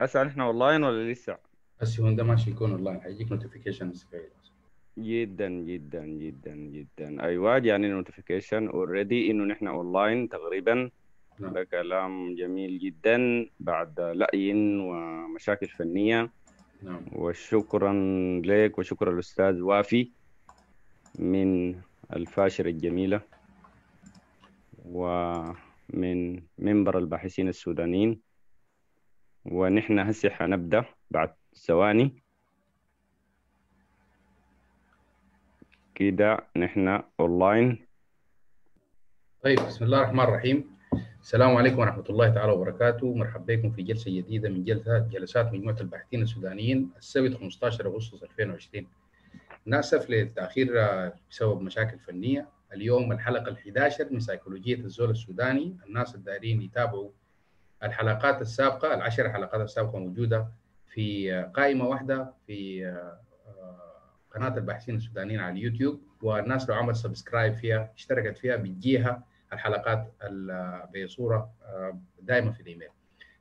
هسه نحن اونلاين ولا لسه؟ بس هو ده ماشي يكون اونلاين حيجيك نوتيفيكيشن جدا جدا جدا جدا ايوه يعني نوتيفيكيشن اوريدي انه نحن اونلاين تقريبا نعم. ده كلام جميل جدا بعد لأي ومشاكل فنيه نعم. وشكرا لك وشكرا للاستاذ وافي من الفاشرة الجميلة ومن منبر الباحثين السودانيين ونحن هسه حنبدأ بعد ثواني كده نحن اونلاين طيب بسم الله الرحمن الرحيم السلام عليكم ورحمة الله تعالى وبركاته مرحبا بكم في جلسة جديدة من جلسات جلسات مجموعة الباحثين السودانيين السبت 15 أغسطس 2020 نأسف للتأخير آه، بسبب مشاكل فنية اليوم الحلقة ال 11 من سيكولوجية الزول السوداني الناس الدائرين يتابعوا الحلقات السابقه العشر حلقات السابقه موجوده في قائمه واحده في آه، قناه الباحثين السودانيين على اليوتيوب والناس لو عملت سبسكرايب فيها اشتركت فيها بتجيها الحلقات بصوره آه، دائما في الايميل.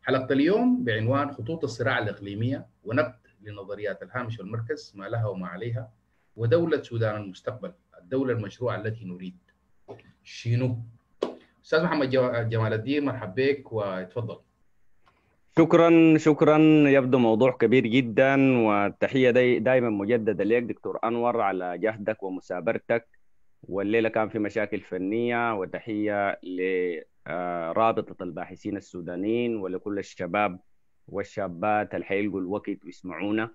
حلقه اليوم بعنوان خطوط الصراع الاقليميه ونقد لنظريات الهامش والمركز ما لها وما عليها ودوله سودان المستقبل الدوله المشروعه التي نريد. شنو استاذ محمد جمال الدين مرحب بك وتفضل شكرا شكرا يبدو موضوع كبير جدا والتحيه داي دايما مجدده لك دكتور انور على جهدك ومثابرتك والليله كان في مشاكل فنيه وتحيه لرابطه آه، الباحثين السودانيين ولكل الشباب والشابات اللي حيلقوا الوقت ويسمعونا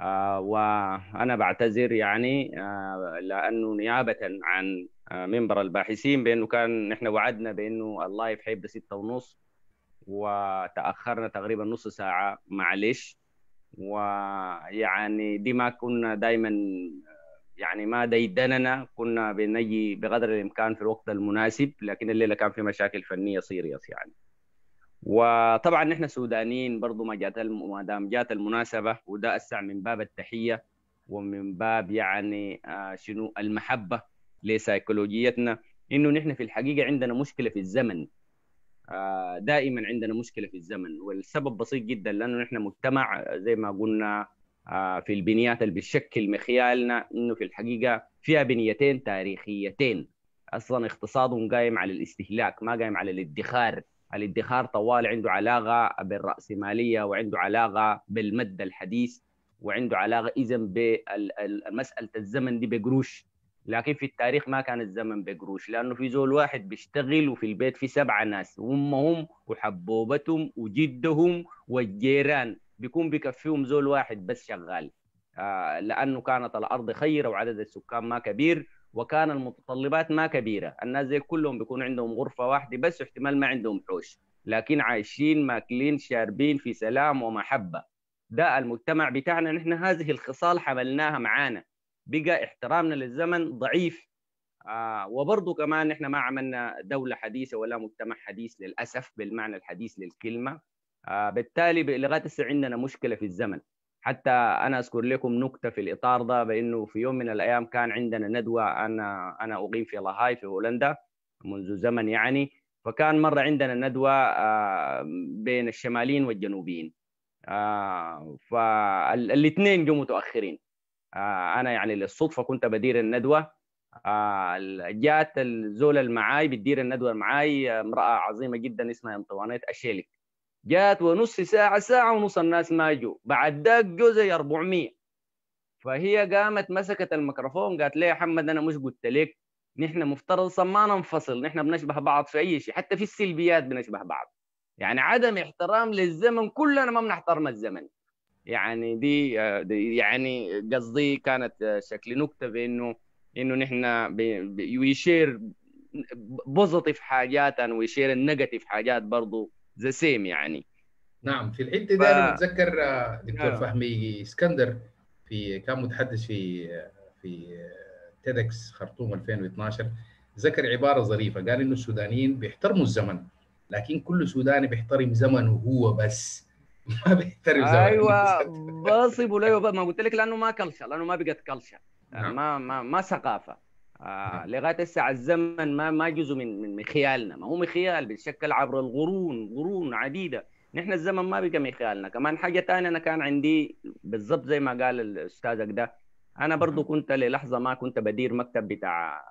آه، وانا بعتذر يعني آه، لانه نيابه عن آه، منبر الباحثين بانه كان نحن وعدنا بانه اللايف حيبدا ستة ونص وتاخرنا تقريبا نص ساعه معلش ويعني دي ما كنا دائما يعني ما ديدننا كنا بنجي بقدر الامكان في الوقت المناسب لكن الليله كان في مشاكل فنيه سيريس يعني وطبعا نحن سودانيين برضو ما جات ما دام جات المناسبه وده اسع من باب التحيه ومن باب يعني آه، شنو المحبه لسيكولوجيتنا انه نحن في الحقيقه عندنا مشكله في الزمن آه، دائما عندنا مشكله في الزمن والسبب بسيط جدا لانه نحن مجتمع آه، زي ما قلنا آه، في البنيات اللي بتشكل مخيالنا انه في الحقيقه فيها بنيتين تاريخيتين اصلا اقتصادهم قايم على الاستهلاك ما قايم على الادخار الادخار طوال عنده علاقه بالراسماليه وعنده علاقه بالمد الحديث وعنده علاقه اذا بمساله الزمن دي بقروش لكن في التاريخ ما كان الزمن بقروش لانه في زول واحد بيشتغل وفي البيت في سبعه ناس وامهم وحبوبتهم وجدهم والجيران بيكون بكفيهم زول واحد بس شغال آه لانه كانت الارض خيره وعدد السكان ما كبير وكان المتطلبات ما كبيره الناس زي كلهم بيكون عندهم غرفه واحده بس واحتمال ما عندهم حوش لكن عايشين ماكلين شاربين في سلام ومحبه ده المجتمع بتاعنا نحن هذه الخصال حملناها معانا بقى احترامنا للزمن ضعيف آه وبرضه كمان احنا ما عملنا دوله حديثه ولا مجتمع حديث للاسف بالمعنى الحديث للكلمه آه بالتالي لغايه هسه عندنا مشكله في الزمن حتى انا اذكر لكم نكته في الاطار ده بانه في يوم من الايام كان عندنا ندوه انا انا اقيم في لاهاي في هولندا منذ زمن يعني فكان مره عندنا ندوه آه بين الشماليين والجنوبيين آه، فالاثنين جو متاخرين آه، انا يعني للصدفه كنت بدير الندوه آه، جات الزول اللي بتدير الندوة معاي امرأة عظيمة جدا اسمها انطوانيت أشيلك جات ونص ساعة ساعة ونص الناس ما جو بعد ذاك جو زي 400 فهي قامت مسكت الميكروفون قالت لي يا حمد أنا مش قلت لك نحن مفترض ما ننفصل نحن بنشبه بعض في أي شيء حتى في السلبيات بنشبه بعض يعني عدم احترام للزمن كلنا ما بنحترم الزمن يعني دي, يعني قصدي كانت شكل نكته بانه انه نحن ويشير بوزيتيف حاجات ويشير النيجاتيف حاجات برضه ذا سيم يعني نعم في الحته ف... دي انا بتذكر دكتور آه. فهمي اسكندر في كان متحدث في في تيدكس خرطوم 2012 ذكر عباره ظريفه قال انه السودانيين بيحترموا الزمن لكن كل سوداني بيحترم زمنه هو بس ما بيحترم زمايله ايوه بصبوا له ما قلت لك لانه ما كلشه لانه ما بقت كلشه نعم. ما ما ما ثقافه آه نعم. لغايه هسه الزمن ما ما جزء من من خيالنا ما هو مخيال بيتشكل عبر القرون قرون عديده نحن الزمن ما بقى مخيالنا كمان حاجه ثانيه انا كان عندي بالضبط زي ما قال الاستاذك ده انا برضو نعم. كنت للحظه ما كنت بدير مكتب بتاع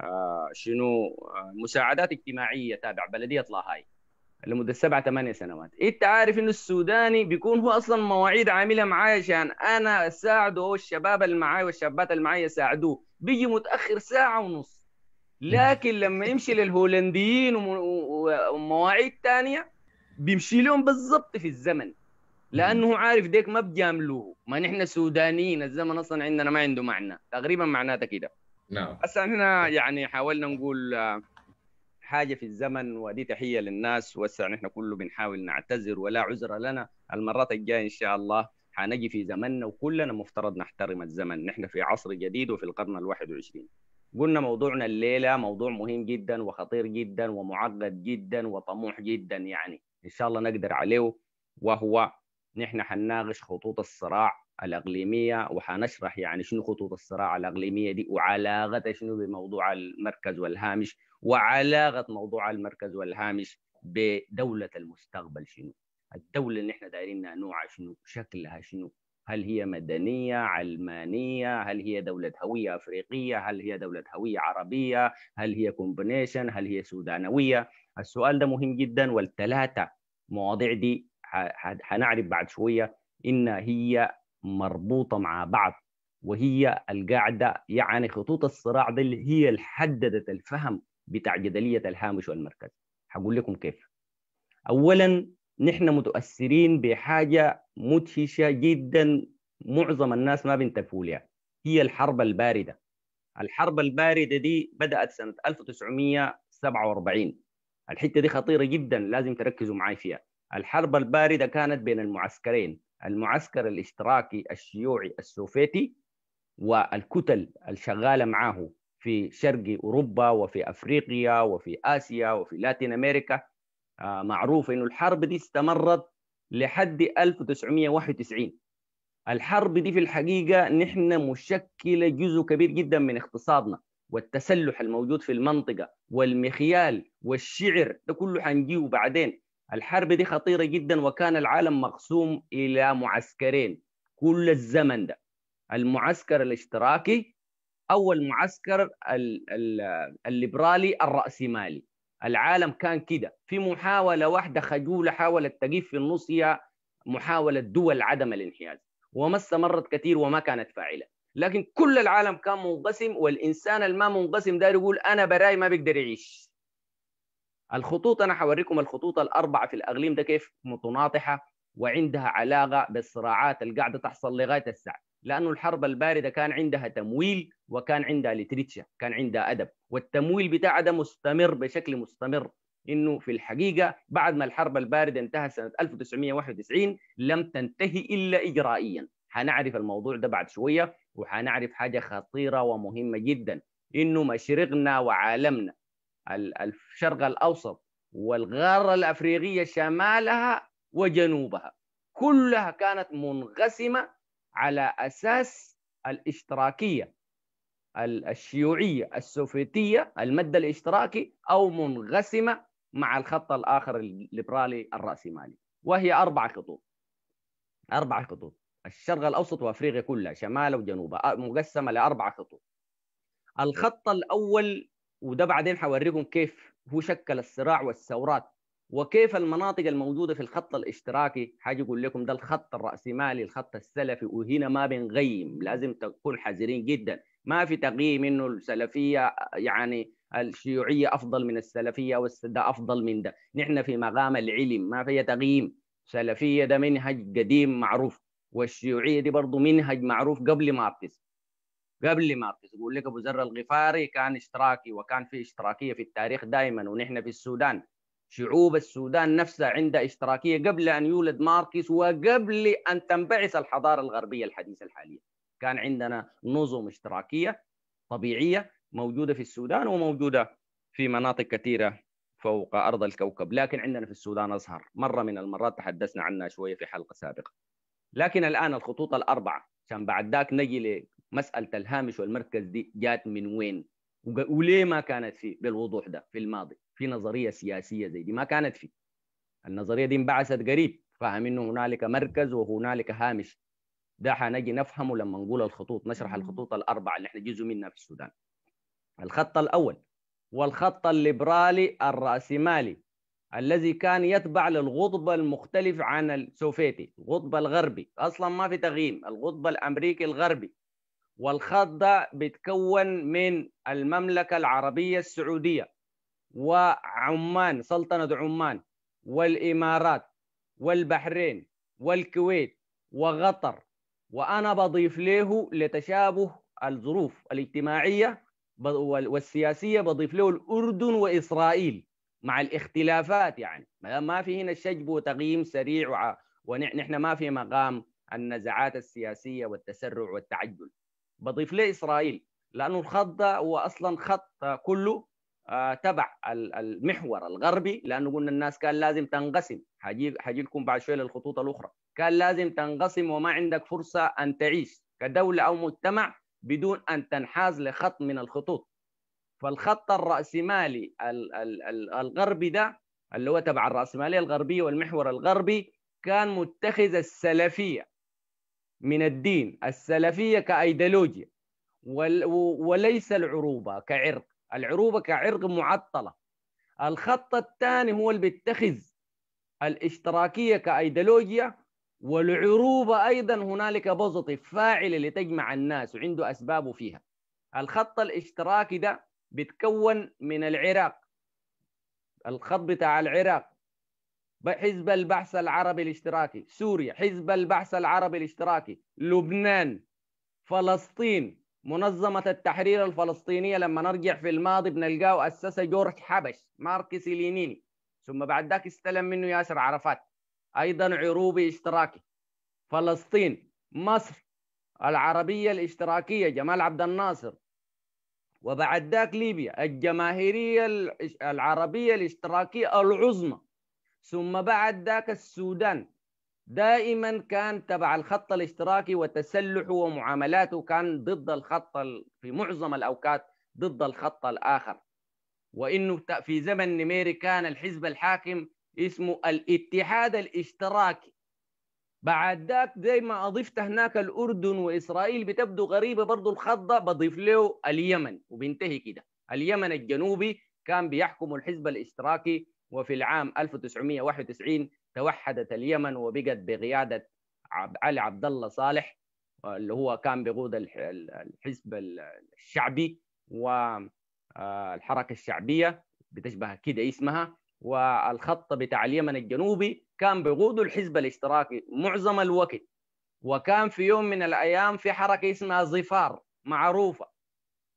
آه شنو آه، مساعدات اجتماعيه تابع بلديه لاهاي لمده سبعة ثمانية سنوات إيه، انت عارف انه السوداني بيكون هو اصلا مواعيد عاملها معايا عشان انا اساعده والشباب اللي معايا والشابات اللي معايا يساعدوه بيجي متاخر ساعه ونص لكن لما يمشي للهولنديين ومواعيد ثانيه بيمشي لهم بالضبط في الزمن لانه عارف ديك ما بجاملوه ما نحن سودانيين الزمن اصلا عندنا ما عنده معنى تقريبا معناته كده نعم no. هسه احنا يعني حاولنا نقول آه، حاجه في الزمن ودي تحيه للناس وسع نحن كله بنحاول نعتذر ولا عذر لنا المرات الجايه ان شاء الله حنجي في زمننا وكلنا مفترض نحترم الزمن نحن في عصر جديد وفي القرن ال21 قلنا موضوعنا الليله موضوع مهم جدا وخطير جدا ومعقد جدا وطموح جدا يعني ان شاء الله نقدر عليه وهو نحن حنناقش خطوط الصراع الاقليميه وحنشرح يعني شنو خطوط الصراع الاقليميه دي وعلاقتها شنو بموضوع المركز والهامش وعلاقه موضوع المركز والهامش بدوله المستقبل شنو؟ الدوله اللي احنا دايرين نوعها شنو؟ شكلها شنو؟ هل هي مدنية علمانية هل هي دولة هوية أفريقية هل هي دولة هوية عربية هل هي كومبينيشن هل هي سودانوية السؤال ده مهم جدا والثلاثة مواضيع دي هنعرف بعد شوية إن هي مربوطة مع بعض وهي القاعدة يعني خطوط الصراع دي اللي هي اللي حددت الفهم بتاع جدليه الهامش والمركز هقول لكم كيف اولا نحن متاثرين بحاجه مدهشه جدا معظم الناس ما بينتبهوا لها هي الحرب البارده الحرب البارده دي بدات سنه 1947 الحته دي خطيره جدا لازم تركزوا معي فيها الحرب البارده كانت بين المعسكرين المعسكر الاشتراكي الشيوعي السوفيتي والكتل الشغاله معاه في شرق اوروبا وفي افريقيا وفي اسيا وفي لاتين امريكا آه، معروف انه الحرب دي استمرت لحد 1991 الحرب دي في الحقيقه نحن مشكله جزء كبير جدا من اقتصادنا والتسلح الموجود في المنطقه والمخيال والشعر ده كله حنجيه بعدين الحرب دي خطيره جدا وكان العالم مقسوم الى معسكرين كل الزمن ده المعسكر الاشتراكي اول معسكر الليبرالي الراسمالي العالم كان كده في محاوله واحده خجوله حاولت تجيب في النص هي محاوله دول عدم الانحياز وما استمرت كثير وما كانت فاعله لكن كل العالم كان منقسم والانسان الما منقسم ده يقول انا براي ما بقدر يعيش الخطوط انا حوريكم الخطوط الاربعه في الاغليم ده كيف متناطحه وعندها علاقه بالصراعات اللي قاعده تحصل لغايه الساعه لانه الحرب البارده كان عندها تمويل وكان عندها لتريتشا كان عندها ادب والتمويل بتاع ده مستمر بشكل مستمر انه في الحقيقه بعد ما الحرب البارده انتهت سنه 1991 لم تنتهي الا اجرائيا حنعرف الموضوع ده بعد شويه وحنعرف حاجه خطيره ومهمه جدا انه مشرقنا وعالمنا الشرق الاوسط والغاره الافريقيه شمالها وجنوبها كلها كانت منقسمه على أساس الاشتراكية الشيوعية السوفيتية المد الاشتراكي أو منقسمة مع الخط الآخر الليبرالي الرأسمالي وهي أربع خطوط أربع خطوط الشرق الأوسط وأفريقيا كلها شمال وجنوب مقسمة لأربع خطوط الخط الأول وده بعدين حوريكم كيف هو شكل الصراع والثورات وكيف المناطق الموجوده في الخط الاشتراكي حاجه اقول لكم ده الخط الراسمالي الخط السلفي وهنا ما بنقيم لازم تكون حذرين جدا ما في تقييم انه السلفيه يعني الشيوعيه افضل من السلفيه والسده افضل من ده نحن في مقام العلم ما في تقييم سلفيه ده منهج قديم معروف والشيوعيه دي برضه منهج معروف قبل ما قبل ما يقول لك ابو زر الغفاري كان اشتراكي وكان في اشتراكيه في التاريخ دائما ونحن في السودان شعوب السودان نفسها عندها اشتراكية قبل أن يولد ماركس وقبل أن تنبعث الحضارة الغربية الحديثة الحالية كان عندنا نظم اشتراكية طبيعية موجودة في السودان وموجودة في مناطق كثيرة فوق أرض الكوكب لكن عندنا في السودان أزهر مرة من المرات تحدثنا عنها شوية في حلقة سابقة لكن الآن الخطوط الأربعة عشان بعد ذاك نجي لمسألة الهامش والمركز دي جات من وين وليه ما كانت في بالوضوح ده في الماضي في نظريه سياسيه زي دي ما كانت في النظريه دي انبعثت قريب فاهم انه هنالك مركز وهنالك هامش ده حنجي نفهمه لما نقول الخطوط نشرح الخطوط الاربعه اللي احنا جزء منها في السودان الخط الاول والخط الليبرالي الراسمالي الذي كان يتبع للغضب المختلف عن السوفيتي الغضب الغربي اصلا ما في تغييم الغضب الامريكي الغربي والخط ده بيتكون من المملكه العربيه السعوديه وعمان سلطنة عمان والإمارات والبحرين والكويت وقطر وأنا بضيف له لتشابه الظروف الاجتماعية والسياسية بضيف له الأردن وإسرائيل مع الاختلافات يعني ما في هنا شجب وتقييم سريع ونحن ما في مقام النزعات السياسية والتسرع والتعجل بضيف له إسرائيل لأنه الخط ده هو أصلا خط كله آه، تبع المحور الغربي لانه قلنا الناس كان لازم تنقسم حجي حجيلكم بعد شويه للخطوط الاخرى كان لازم تنقسم وما عندك فرصه ان تعيش كدوله او مجتمع بدون ان تنحاز لخط من الخطوط فالخط الراسمالي الغربي ده اللي هو تبع الراسماليه الغربيه والمحور الغربي كان متخذ السلفيه من الدين السلفيه كايديولوجيا وليس العروبه كعرق العروبه كعرق معطله الخط الثاني هو اللي بيتخذ الاشتراكيه كايديولوجيا والعروبه ايضا هنالك بوزيتيف فاعله لتجمع الناس وعنده اسبابه فيها الخط الاشتراكي ده بيتكون من العراق الخط بتاع العراق حزب البحث العربي الاشتراكي سوريا حزب البحث العربي الاشتراكي لبنان فلسطين منظمة التحرير الفلسطينية لما نرجع في الماضي بنلقاه أسسها جورج حبش ماركسي لينيني ثم بعد ذاك استلم منه ياسر عرفات أيضا عروبي اشتراكي فلسطين مصر العربية الاشتراكية جمال عبد الناصر وبعد ذاك ليبيا الجماهيرية العربية الاشتراكية العظمى ثم بعد ذاك السودان دائما كان تبع الخط الاشتراكي وتسلحه ومعاملاته كان ضد الخط في معظم الاوقات ضد الخط الاخر وانه في زمن نميري كان الحزب الحاكم اسمه الاتحاد الاشتراكي بعد ذاك زي ما اضفت هناك الاردن واسرائيل بتبدو غريبه برضه الخط ده بضيف له اليمن وبينتهي كده اليمن الجنوبي كان بيحكم الحزب الاشتراكي وفي العام 1991 توحدت اليمن وبقت بقياده علي عبد الله صالح آه، اللي هو كان بيقود الحزب الشعبي والحركه آه، الشعبيه بتشبه كده اسمها والخط بتاع اليمن الجنوبي كان بيقوده الحزب الاشتراكي معظم الوقت وكان في يوم من الايام في حركه اسمها ظفار معروفه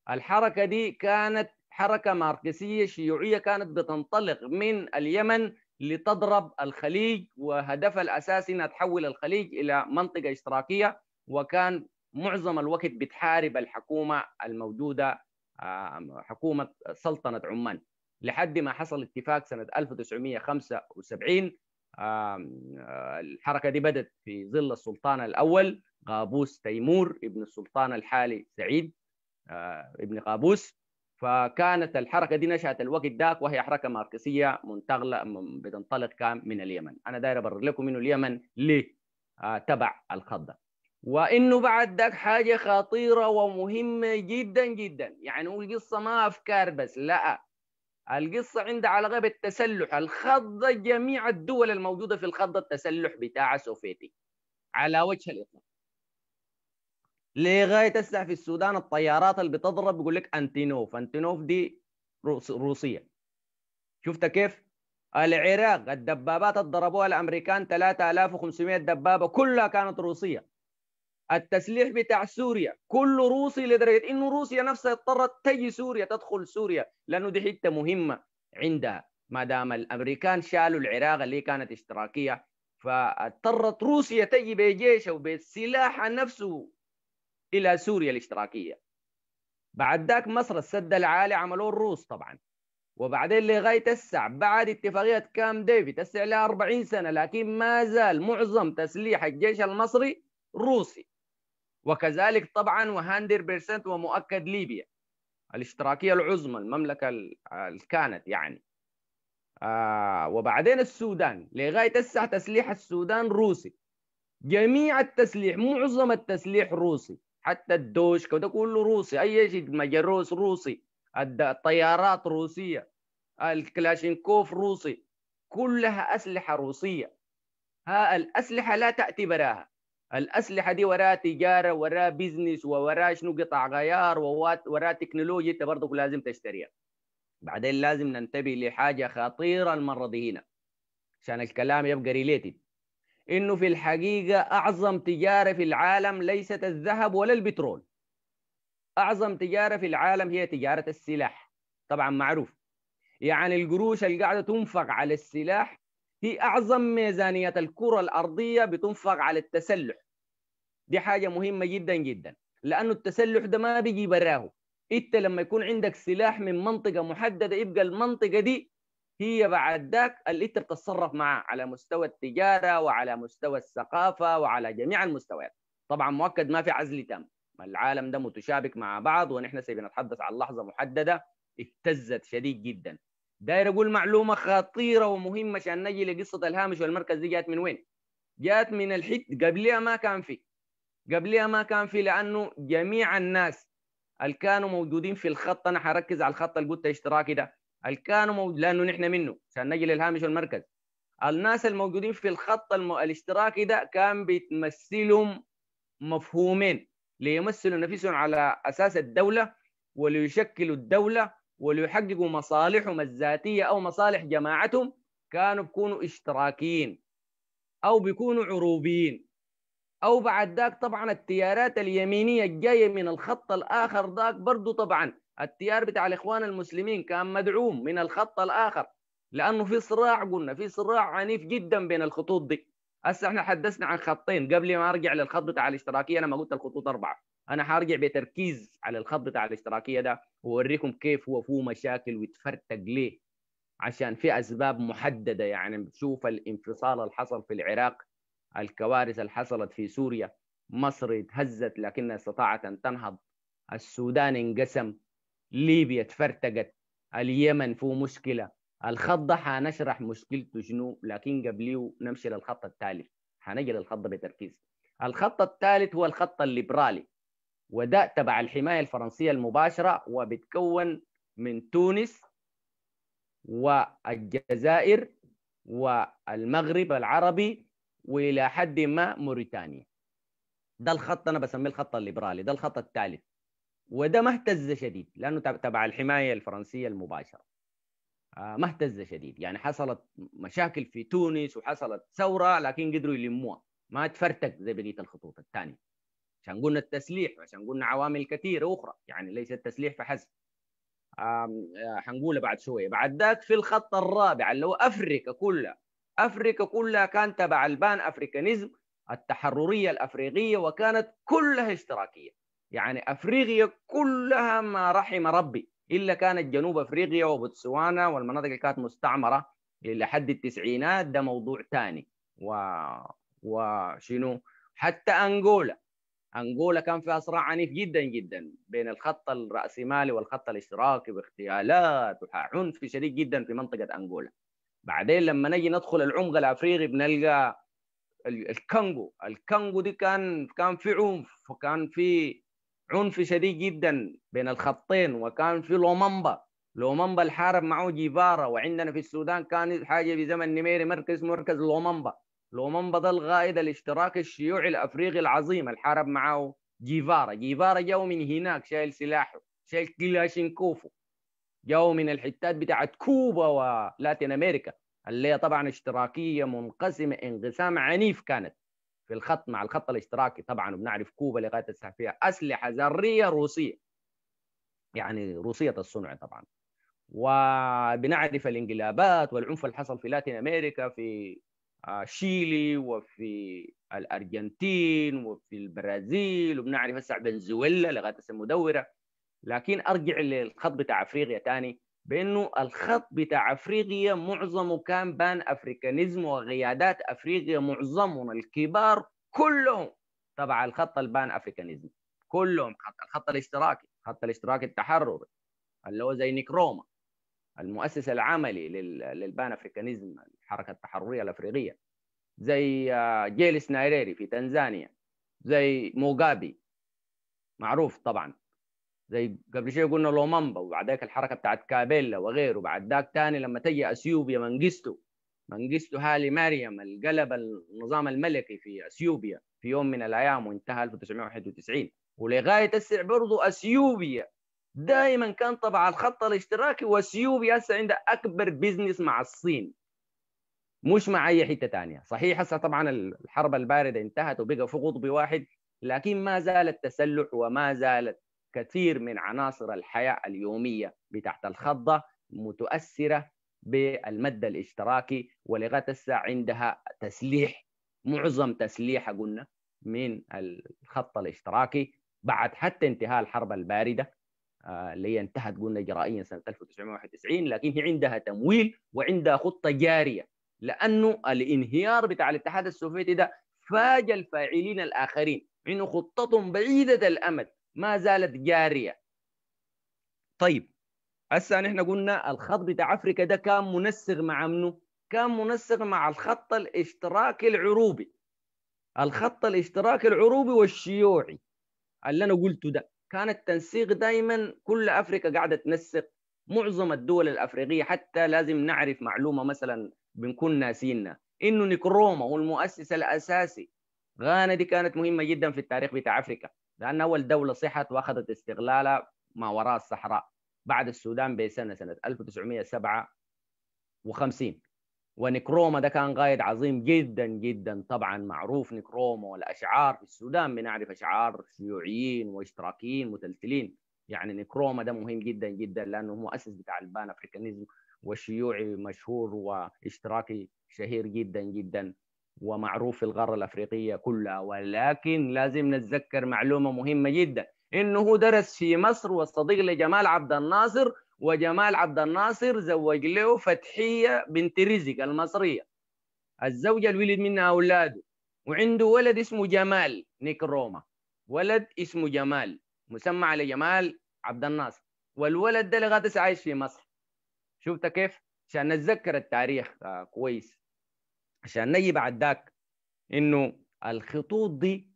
الحركه دي كانت حركه ماركسيه شيوعيه كانت بتنطلق من اليمن لتضرب الخليج وهدفها الاساسي انها تحول الخليج الى منطقه اشتراكيه وكان معظم الوقت بتحارب الحكومه الموجوده آه، حكومه سلطنه عمان لحد ما حصل اتفاق سنه 1975 آه، الحركه دي بدت في ظل السلطان الاول قابوس تيمور ابن السلطان الحالي سعيد آه، ابن قابوس فكانت الحركه دي نشات الوقت داك وهي حركه ماركسيه منتغله بتنطلق كان من اليمن انا داير ابرر لكم انه اليمن ليه آه تبع الخط ده وانه بعد داك حاجه خطيره ومهمه جدا جدا يعني القصه ما افكار بس لا القصه عندها علاقه بالتسلح الخض جميع الدول الموجوده في الخض التسلح بتاع السوفيتي على وجه الاطلاق لغايه هسه في السودان الطيارات اللي بتضرب بيقول لك انتينوف انتينوف دي روس روسيه شفت كيف العراق الدبابات اللي ضربوها الامريكان 3500 دبابه كلها كانت روسيه التسليح بتاع سوريا كله روسي لدرجه انه روسيا نفسها اضطرت تجي سوريا تدخل سوريا لانه دي حته مهمه عندها ما دام الامريكان شالوا العراق اللي كانت اشتراكيه فاضطرت روسيا تجي بجيش وبسلاحها نفسه الى سوريا الاشتراكيه بعد ذاك مصر السد العالي عملوه الروس طبعا وبعدين لغايه الساعة بعد اتفاقيه كام ديفيد تسع لها 40 سنه لكن ما زال معظم تسليح الجيش المصري روسي وكذلك طبعا و100% ومؤكد ليبيا الاشتراكيه العظمى المملكه اللي كانت يعني آه وبعدين السودان لغايه الساعة تسليح السودان روسي جميع التسليح معظم التسليح روسي حتى الدوشكا كده كله روسي اي شيء مجروس روسي الطيارات روسيه الكلاشينكوف روسي كلها اسلحه روسيه ها الاسلحه لا تاتي براها الاسلحه دي وراها تجاره وراها بزنس وراها شنو قطع غيار وراها تكنولوجيا انت برضه لازم تشتريها بعدين لازم ننتبه لحاجه خطيره المره دي هنا عشان الكلام يبقى ريليتد انه في الحقيقه اعظم تجاره في العالم ليست الذهب ولا البترول اعظم تجاره في العالم هي تجاره السلاح طبعا معروف يعني القروش اللي قاعده تنفق على السلاح هي اعظم ميزانيه الكره الارضيه بتنفق على التسلح دي حاجه مهمه جدا جدا لانه التسلح ده ما بيجي براه انت لما يكون عندك سلاح من منطقه محدده يبقى المنطقه دي هي بعد ذاك اللي انت بتتصرف معاه على مستوى التجاره وعلى مستوى الثقافه وعلى جميع المستويات طبعا مؤكد ما في عزل تام العالم ده متشابك مع بعض ونحن نتحدث عن لحظه محدده اهتزت شديد جدا داير اقول معلومه خطيره ومهمه عشان نجي لقصه الهامش والمركز دي جات من وين؟ جات من الحت قبلها ما كان في قبلها ما كان في لانه جميع الناس اللي كانوا موجودين في الخط انا حركز على الخط اللي قلت اشتراكي ده اللي كانوا موجود لانه نحن منه عشان نجي للهامش والمركز الناس الموجودين في الخط الم... الاشتراكي ده كان بيتمثلهم مفهومين ليمثلوا نفسهم على اساس الدوله وليشكلوا الدوله وليحققوا مصالحهم الذاتيه او مصالح جماعتهم كانوا بيكونوا اشتراكيين او بيكونوا عروبيين او بعد ذاك طبعا التيارات اليمينيه الجايه من الخط الاخر ذاك برضه طبعا التيار بتاع الاخوان المسلمين كان مدعوم من الخط الاخر لانه في صراع قلنا في صراع عنيف جدا بين الخطوط دي هسه احنا حدثنا عن خطين قبل ما ارجع للخط بتاع الاشتراكيه انا ما قلت الخطوط اربعه انا حارجع بتركيز على الخط بتاع الاشتراكيه ده واوريكم كيف هو فيه مشاكل ويتفرتق ليه عشان في اسباب محدده يعني بتشوف الانفصال اللي حصل في العراق الكوارث اللي حصلت في سوريا مصر اتهزت لكنها استطاعت ان تنهض السودان انقسم ليبيا اتفرتقت اليمن فيه مشكله الخط ده حنشرح مشكلته شنو لكن قبليه نمشي للخط الثالث حنجي للخط بتركيز الخط الثالث هو الخط الليبرالي وده تبع الحمايه الفرنسيه المباشره وبتكون من تونس والجزائر والمغرب العربي والى حد ما موريتانيا ده الخط انا بسميه الخط الليبرالي ده الخط الثالث وده ما اهتز شديد لانه تبع الحمايه الفرنسيه المباشره آه، ما اهتز شديد يعني حصلت مشاكل في تونس وحصلت ثوره لكن قدروا يلموها ما تفرتك زي بقيه الخطوط الثانيه عشان قلنا التسليح وعشان قلنا عوامل كثيره اخرى يعني ليس التسليح فحسب آه، حنقولها بعد شويه بعد ذاك في الخط الرابع اللي هو افريقيا كلها افريقيا كلها كان تبع البان افريكانيزم التحرريه الافريقيه وكانت كلها اشتراكيه يعني افريقيا كلها ما رحم ربي الا كانت جنوب افريقيا وبوتسوانا والمناطق اللي كانت مستعمره لحد التسعينات ده موضوع ثاني و... وشنو حتى انغولا انغولا كان فيها صراع عنيف جدا جدا بين الخط الراسمالي والخط الاشتراكي باغتيالات وعنف شديد جدا في منطقه انغولا بعدين لما نجي ندخل العمق الافريقي بنلقى الكونغو الكونغو دي كان كان في عنف وكان في عنف شديد جدا بين الخطين وكان في لومنبا لومنبا اللي حارب معه جيفارا وعندنا في السودان كان حاجه في زمن نميري مركز مركز لومنبا لومنبا ده القائد الاشتراكي الشيوعي الافريقي العظيم اللي حارب معه جيفارا جيفارا جاو من هناك شايل سلاحه شايل كلاشينكوفو جاو من الحتات بتاعت كوبا ولاتين امريكا اللي هي طبعا اشتراكيه منقسمه انقسام عنيف كانت في الخط مع الخط الاشتراكي طبعا وبنعرف كوبا لغايه الساعه فيها اسلحه ذريه روسيه يعني روسيه الصنع طبعا وبنعرف الانقلابات والعنف اللي حصل في لاتين امريكا في آه، شيلي وفي الارجنتين وفي البرازيل وبنعرف هسه فنزويلا لغايه المدوره مدوره لكن ارجع للخط بتاع افريقيا ثاني بانه الخط بتاع افريقيا معظمه كان بان افريكانيزم وقيادات افريقيا معظمهم الكبار كلهم تبع الخط البان افريكانيزم كلهم خط الخط الاشتراكي خط الاشتراكي التحرري اللي هو زي نيكروما المؤسس العملي للبان افريكانيزم الحركه التحرريه الافريقيه زي آه، جيلس نايريري في تنزانيا زي موغابي معروف طبعا زي قبل شويه قلنا لومامبا وبعدك الحركه بتاعت كابيلا وغيره بعد ذاك تاني لما تجي اثيوبيا منجستو منجستو هالي مريم القلب النظام الملكي في اثيوبيا في يوم من الايام وانتهى 1991 ولغايه هسه برضه اثيوبيا دائما كان طبعا الخط الاشتراكي واثيوبيا هسه عندها اكبر بزنس مع الصين مش مع اي حته ثانيه صحيح هسه طبعا الحرب البارده انتهت وبقى في قطب واحد لكن ما زال التسلح وما زالت كثير من عناصر الحياة اليومية بتاعت الخضة متأثرة بالمادة الاشتراكي ولغاية الساعة عندها تسليح معظم تسليح قلنا من الخط الاشتراكي بعد حتى انتهاء الحرب الباردة آه، اللي انتهت قلنا جرائيا سنة 1991 لكن هي عندها تمويل وعندها خطة جارية لأنه الانهيار بتاع الاتحاد السوفيتي ده فاجأ الفاعلين الآخرين إنه خطتهم بعيدة الأمد ما زالت جاريه طيب هسه نحن قلنا الخط بتاع افريقيا ده كان منسق مع منه كان منسق مع الخط الاشتراكي العروبي الخط الاشتراكي العروبي والشيوعي اللي انا قلته ده كان التنسيق دائما كل افريقيا قاعده تنسق معظم الدول الافريقيه حتى لازم نعرف معلومه مثلا بنكون ناسينا انه نيكروما هو المؤسس الاساسي غانا دي كانت مهمه جدا في التاريخ بتاع افريقيا لأن أول دولة صحت وأخذت استغلالها ما وراء الصحراء بعد السودان بسنة سنة 1957 ونكروما ده كان قائد عظيم جدا جدا طبعا معروف نكروما والأشعار في السودان بنعرف أشعار شيوعيين واشتراكيين متلتلين يعني نكروما ده مهم جدا جدا لأنه مؤسس بتاع البان أفريكانيزم والشيوعي مشهور واشتراكي شهير جدا جدا ومعروف في القاره الافريقيه كلها ولكن لازم نتذكر معلومه مهمه جدا انه هو درس في مصر وصديق لجمال عبد الناصر وجمال عبد الناصر زوج له فتحيه بنت رزق المصريه الزوجه اللي ولد منها اولاده وعنده ولد اسمه جمال روما ولد اسمه جمال مسمى على جمال عبد الناصر والولد ده لغايه عايش في مصر شفت كيف؟ عشان نتذكر التاريخ آه، كويس عشان نجي بعد ذاك انه الخطوط دي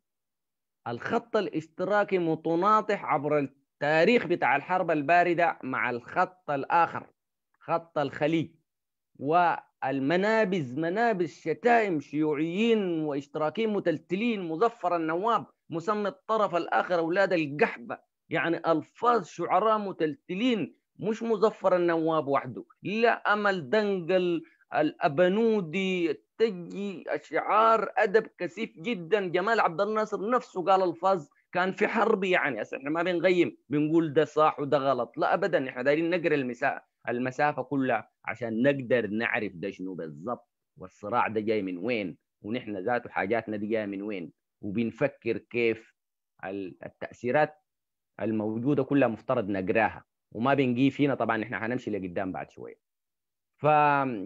الخط الاشتراكي متناطح عبر التاريخ بتاع الحرب البارده مع الخط الاخر خط الخليج والمنابز منابز شتائم شيوعيين واشتراكيين متلتلين مظفر النواب مسمى الطرف الاخر اولاد القحبه يعني الفاظ شعراء متلتلين مش مظفر النواب وحده لا امل دنقل الابنودي تجي اشعار ادب كثيف جدا جمال عبد الناصر نفسه قال الفاظ كان في حرب يعني احنا ما بنقيم بنقول ده صح وده غلط لا ابدا احنا دايرين نقرا المسافه كلها عشان نقدر نعرف ده شنو بالضبط والصراع ده جاي من وين ونحن ذاته حاجاتنا دي جايه من وين وبنفكر كيف التاثيرات الموجوده كلها مفترض نقراها وما بنجي فينا طبعا احنا هنمشي لقدام بعد شويه ف...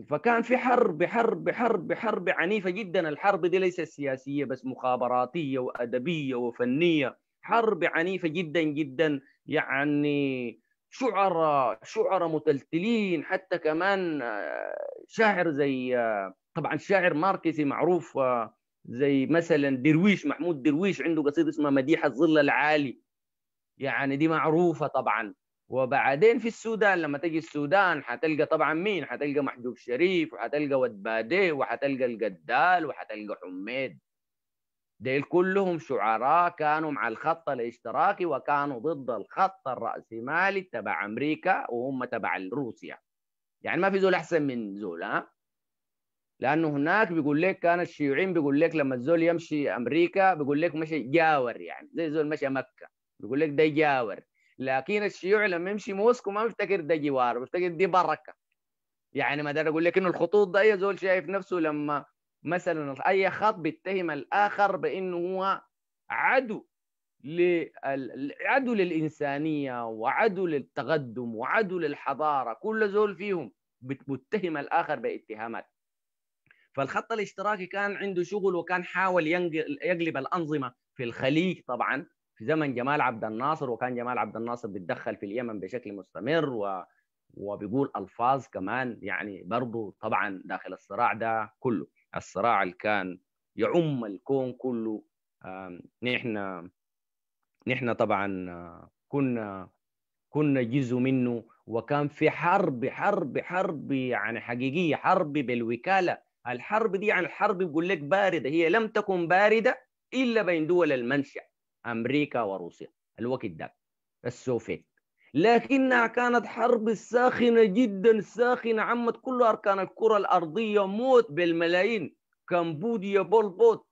فكان في حرب حرب حرب حرب عنيفه جدا الحرب دي ليست سياسيه بس مخابراتيه وادبيه وفنيه حرب عنيفه جدا جدا يعني شعراء شعراء متلتلين حتى كمان آه، شاعر زي آه، طبعا شاعر ماركسي معروف آه، زي مثلا درويش محمود درويش عنده قصيده اسمها مديح الظل العالي يعني دي معروفه طبعا وبعدين في السودان لما تجي السودان حتلقى طبعا مين حتلقى محجوب شريف وحتلقى باديه وحتلقى القدال وحتلقى حميد ديل كلهم شعراء كانوا مع الخط الاشتراكي وكانوا ضد الخط الرأسمالي تبع أمريكا وهم تبع روسيا يعني ما في زول أحسن من زول ها لأنه هناك بيقول لك كان الشيوعيين بيقول لك لما الزول يمشي أمريكا بيقول لك مشي جاور يعني زي زول مشى مكة بيقول لك ده جاور لكن الشيوعي لما يمشي موسكو ما بيفتكر ده جوار بيفتكر دي بركه يعني ما اقول لك انه الخطوط ده اي زول شايف نفسه لما مثلا اي خط بيتهم الاخر بانه هو عدو عدو للإنسانية وعدو للتقدم وعدو للحضارة كل زول فيهم متهم الآخر باتهامات فالخط الاشتراكي كان عنده شغل وكان حاول يقلب الأنظمة في الخليج طبعا في زمن جمال عبد الناصر وكان جمال عبد الناصر بيتدخل في اليمن بشكل مستمر و وبيقول الفاظ كمان يعني برضه طبعا داخل الصراع ده كله الصراع اللي كان يعم الكون كله نحن نحن طبعا كنا كنا جزء منه وكان في حرب حرب حرب يعني حقيقيه حرب بالوكاله الحرب دي يعني الحرب بيقول لك بارده هي لم تكن بارده الا بين دول المنشأ أمريكا وروسيا الوقت ده السوفيت لكنها كانت حرب ساخنة جدا ساخنة عمت كل أركان الكرة الأرضية موت بالملايين كمبوديا بول بوت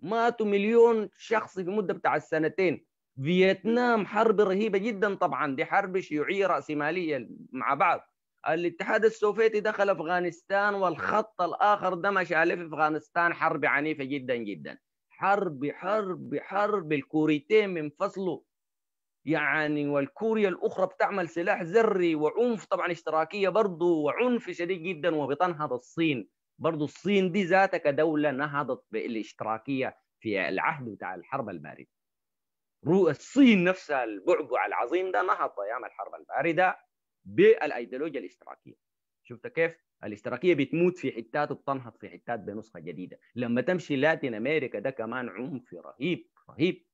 ماتوا مليون شخص في مدة بتاع السنتين فيتنام حرب رهيبة جدا طبعا دي حرب شيوعية رأسمالية مع بعض الاتحاد السوفيتي دخل أفغانستان والخط الآخر ده مشى في أفغانستان حرب عنيفة جدا جدا حرب حرب حرب الكوريتين منفصلوا يعني والكوريا الاخرى بتعمل سلاح ذري وعنف طبعا اشتراكيه برضه وعنف شديد جدا وبتنهض الصين برضه الصين دي ذاتها كدوله نهضت بالاشتراكيه في العهد بتاع الحرب البارده الصين نفسها البعبع العظيم ده نهض ايام الحرب البارده بالايديولوجيا الاشتراكيه شفت كيف؟ الاشتراكيه بتموت في حتات وبتنهض في حتات بنسخه جديده لما تمشي لاتين امريكا ده كمان عنف رهيب رهيب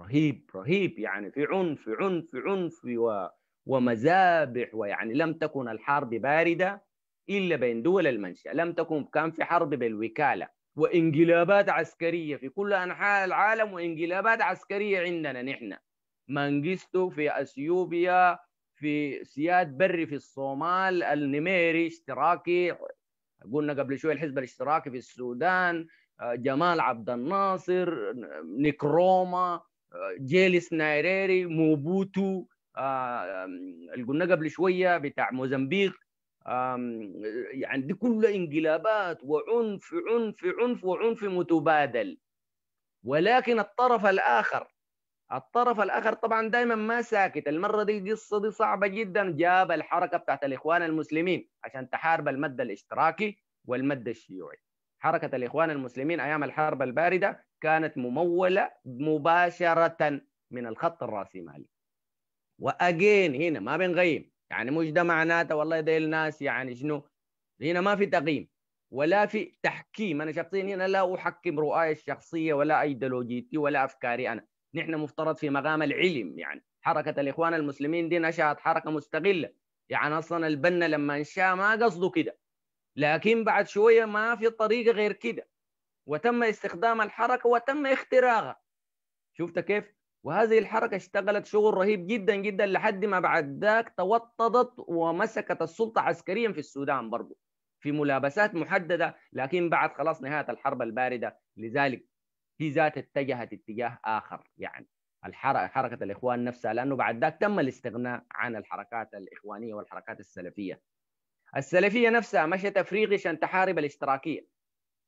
رهيب رهيب يعني في عنف عنف عنف و... ومذابح ويعني لم تكن الحرب بارده الا بين دول المنشا لم تكن كان في حرب بالوكاله وانقلابات عسكريه في كل انحاء العالم وانقلابات عسكريه عندنا نحن مانجستو في اثيوبيا في سياد بري في الصومال النميري اشتراكي قلنا قبل شوي الحزب الاشتراكي في السودان آه، جمال عبد الناصر نكروما آه، جيلس نايريري موبوتو اللي آه، قلنا قبل شويه بتاع موزمبيق يعني دي كلها انقلابات وعنف عنف عنف وعنف متبادل ولكن الطرف الاخر الطرف الاخر طبعا دائما ما ساكت المره دي قصه دي صعبه جدا جاب الحركه بتاعت الاخوان المسلمين عشان تحارب المد الاشتراكي والمد الشيوعي حركه الاخوان المسلمين ايام الحرب البارده كانت مموله مباشره من الخط الراسمالي واجين هنا ما بنغيم يعني مش ده معناته والله ده الناس يعني شنو هنا ما في تقييم ولا في تحكيم انا شخصيا هنا لا احكم رؤاي الشخصيه ولا ايديولوجيتي ولا افكاري انا نحن مفترض في مقام العلم يعني حركه الاخوان المسلمين دي نشات حركه مستقله يعني اصلا البنا لما انشا ما قصده كده لكن بعد شويه ما في طريقه غير كده وتم استخدام الحركه وتم اختراقها شفت كيف؟ وهذه الحركة اشتغلت شغل رهيب جدا جدا لحد ما بعد ذاك توطدت ومسكت السلطة عسكريا في السودان برضه في ملابسات محددة لكن بعد خلاص نهاية الحرب الباردة لذلك هي ذات اتجهت اتجاه اخر يعني حركه الاخوان نفسها لانه بعد ذاك تم الاستغناء عن الحركات الاخوانيه والحركات السلفيه. السلفيه نفسها مشت افريقيا عشان تحارب الاشتراكيه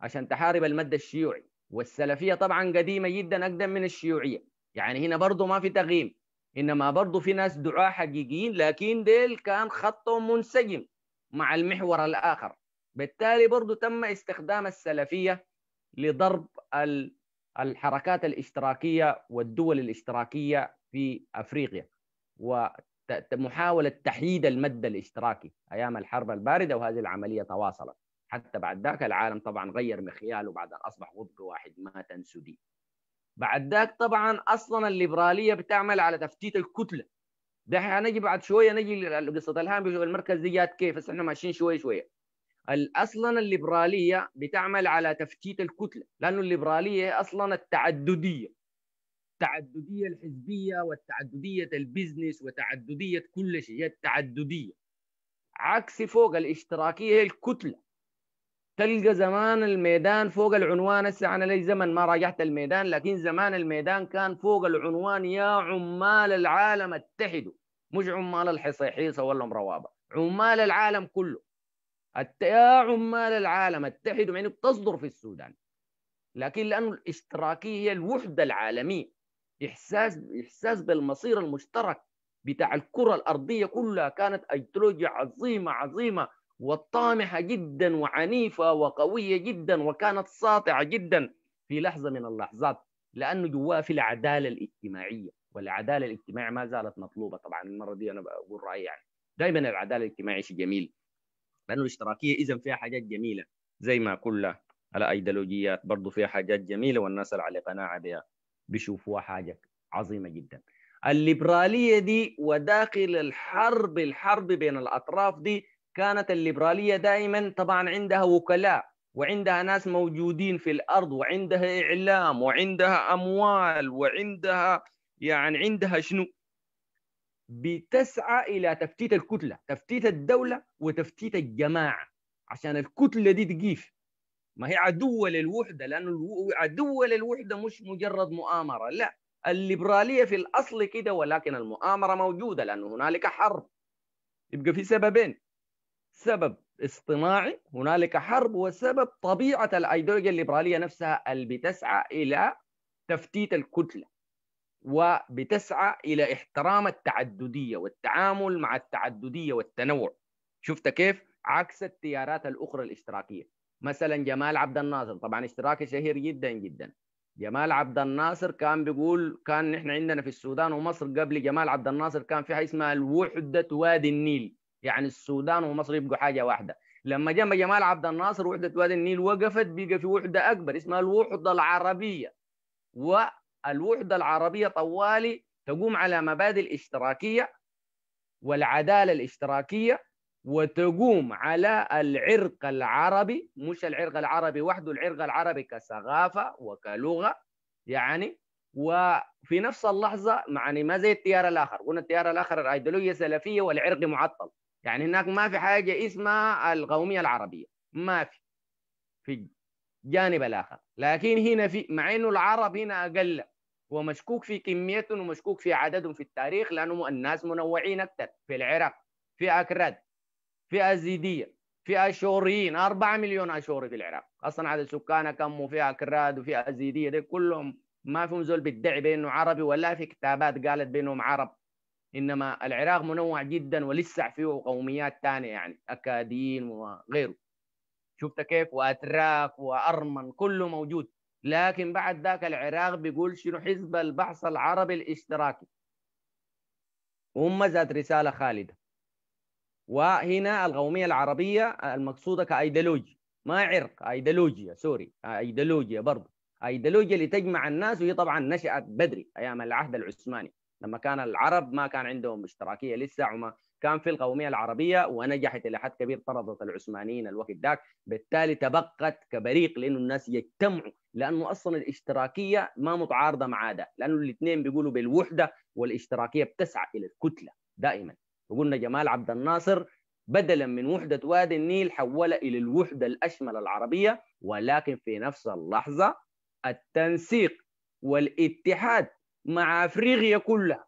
عشان تحارب المد الشيوعي والسلفيه طبعا قديمه جدا اقدم من الشيوعيه يعني هنا برضه ما في تغييم انما برضه في ناس دعاة حقيقيين لكن ديل كان خطهم منسجم مع المحور الاخر بالتالي برضه تم استخدام السلفيه لضرب ال الحركات الاشتراكيه والدول الاشتراكيه في افريقيا ومحاوله تحييد المد الاشتراكي ايام الحرب البارده وهذه العمليه تواصلت حتى بعد ذاك العالم طبعا غير مخياله بعد ان اصبح وفق واحد ما تنسو دي بعد ذاك طبعا اصلا الليبراليه بتعمل على تفتيت الكتله ده هنجي بعد شويه نجي لقصه الهام المركز دي جات كيف بس احنا ماشيين شويه شويه اصلا الليبراليه بتعمل على تفتيت الكتله لانه الليبراليه اصلا التعدديه التعدديه الحزبيه والتعدديه البزنس وتعدديه كل شيء هي التعدديه عكس فوق الاشتراكيه هي الكتله تلقى زمان الميدان فوق العنوان هسه انا لي زمن ما راجعت الميدان لكن زمان الميدان كان فوق العنوان يا عمال العالم اتحدوا مش عمال الحصيحيصه ولا مروابه عمال العالم كله يا عمال العالم اتحدوا يعني بتصدر في السودان لكن لأن الاشتراكية هي الوحدة العالمية إحساس إحساس بالمصير المشترك بتاع الكرة الأرضية كلها كانت أيديولوجيا عظيمة عظيمة وطامحة جدا وعنيفة وقوية جدا وكانت ساطعة جدا في لحظة من اللحظات لأنه جواها في العدالة الاجتماعية والعدالة الاجتماعية ما زالت مطلوبة طبعا المرة دي أنا بقول رأيي يعني دائما العدالة الاجتماعية شيء جميل لانه الاشتراكيه اذا فيها حاجات جميله زي ما كل الايديولوجيات برضه فيها حاجات جميله والناس اللي على قناعه بها بيشوفوها حاجه عظيمه جدا الليبراليه دي وداخل الحرب الحرب بين الاطراف دي كانت الليبراليه دائما طبعا عندها وكلاء وعندها ناس موجودين في الارض وعندها اعلام وعندها اموال وعندها يعني عندها شنو بتسعى الى تفتيت الكتله تفتيت الدوله وتفتيت الجماعه عشان الكتله دي تقيف ما هي عدوه للوحده لانه عدوه للوحده مش مجرد مؤامره لا الليبراليه في الاصل كده ولكن المؤامره موجوده لانه هنالك حرب يبقى في سببين سبب اصطناعي هنالك حرب وسبب طبيعه الايديولوجيا الليبراليه نفسها اللي بتسعى الى تفتيت الكتله وبتسعى الى احترام التعدديه والتعامل مع التعدديه والتنوع شفت كيف عكس التيارات الاخرى الاشتراكيه مثلا جمال عبد الناصر طبعا اشتراكي شهير جدا جدا جمال عبد الناصر كان بيقول كان نحن عندنا في السودان ومصر قبل جمال عبد الناصر كان في حاجه اسمها الوحده وادي النيل يعني السودان ومصر يبقوا حاجه واحده لما جاء جمال عبد الناصر وحده وادي النيل وقفت بقى في وحده اكبر اسمها الوحده العربيه و الوحدة العربية طوالي تقوم على مبادئ الاشتراكية والعدالة الاشتراكية وتقوم على العرق العربي مش العرق العربي وحده العرق العربي كثقافة وكلغة يعني وفي نفس اللحظة يعني ما زي التيار الآخر قلنا التيار الآخر الأيديولوجيا سلفية والعرق معطل يعني هناك ما في حاجة اسمها القومية العربية ما في في الجانب الآخر لكن هنا في مع إنه العرب هنا أقل ومشكوك في كميتهم ومشكوك في عددهم في التاريخ لانه الناس منوعين اكثر في العراق في اكراد في ازيديه في اشوريين 4 مليون اشوري في العراق اصلا عدد سكانها كم وفي اكراد وفي ازيديه دي كلهم ما فيهم زول بيدعي بانه عربي ولا في كتابات قالت بانهم عرب انما العراق منوع جدا ولسه فيه قوميات ثانيه يعني اكاديين وغيره شفت كيف واتراك وارمن كله موجود لكن بعد ذاك العراق بيقول شنو حزب البحث العربي الاشتراكي وهم ذات رسالة خالدة وهنا القومية العربية المقصودة كأيديولوجي ما عرق أيدلوجيا سوري أيدلوجيا برضه أيدلوجيا اللي تجمع الناس وهي طبعا نشأت بدري أيام العهد العثماني لما كان العرب ما كان عندهم اشتراكية لسه وما كان في القوميه العربيه ونجحت الى حد كبير طردت العثمانيين الوقت ذاك بالتالي تبقت كبريق لانه الناس يجتمعوا لانه اصلا الاشتراكيه ما متعارضه مع هذا لانه الاثنين بيقولوا بالوحده والاشتراكيه بتسعى الى الكتله دائما وقلنا جمال عبد الناصر بدلا من وحدة وادي النيل حول إلى الوحدة الأشمل العربية ولكن في نفس اللحظة التنسيق والاتحاد مع أفريقيا كلها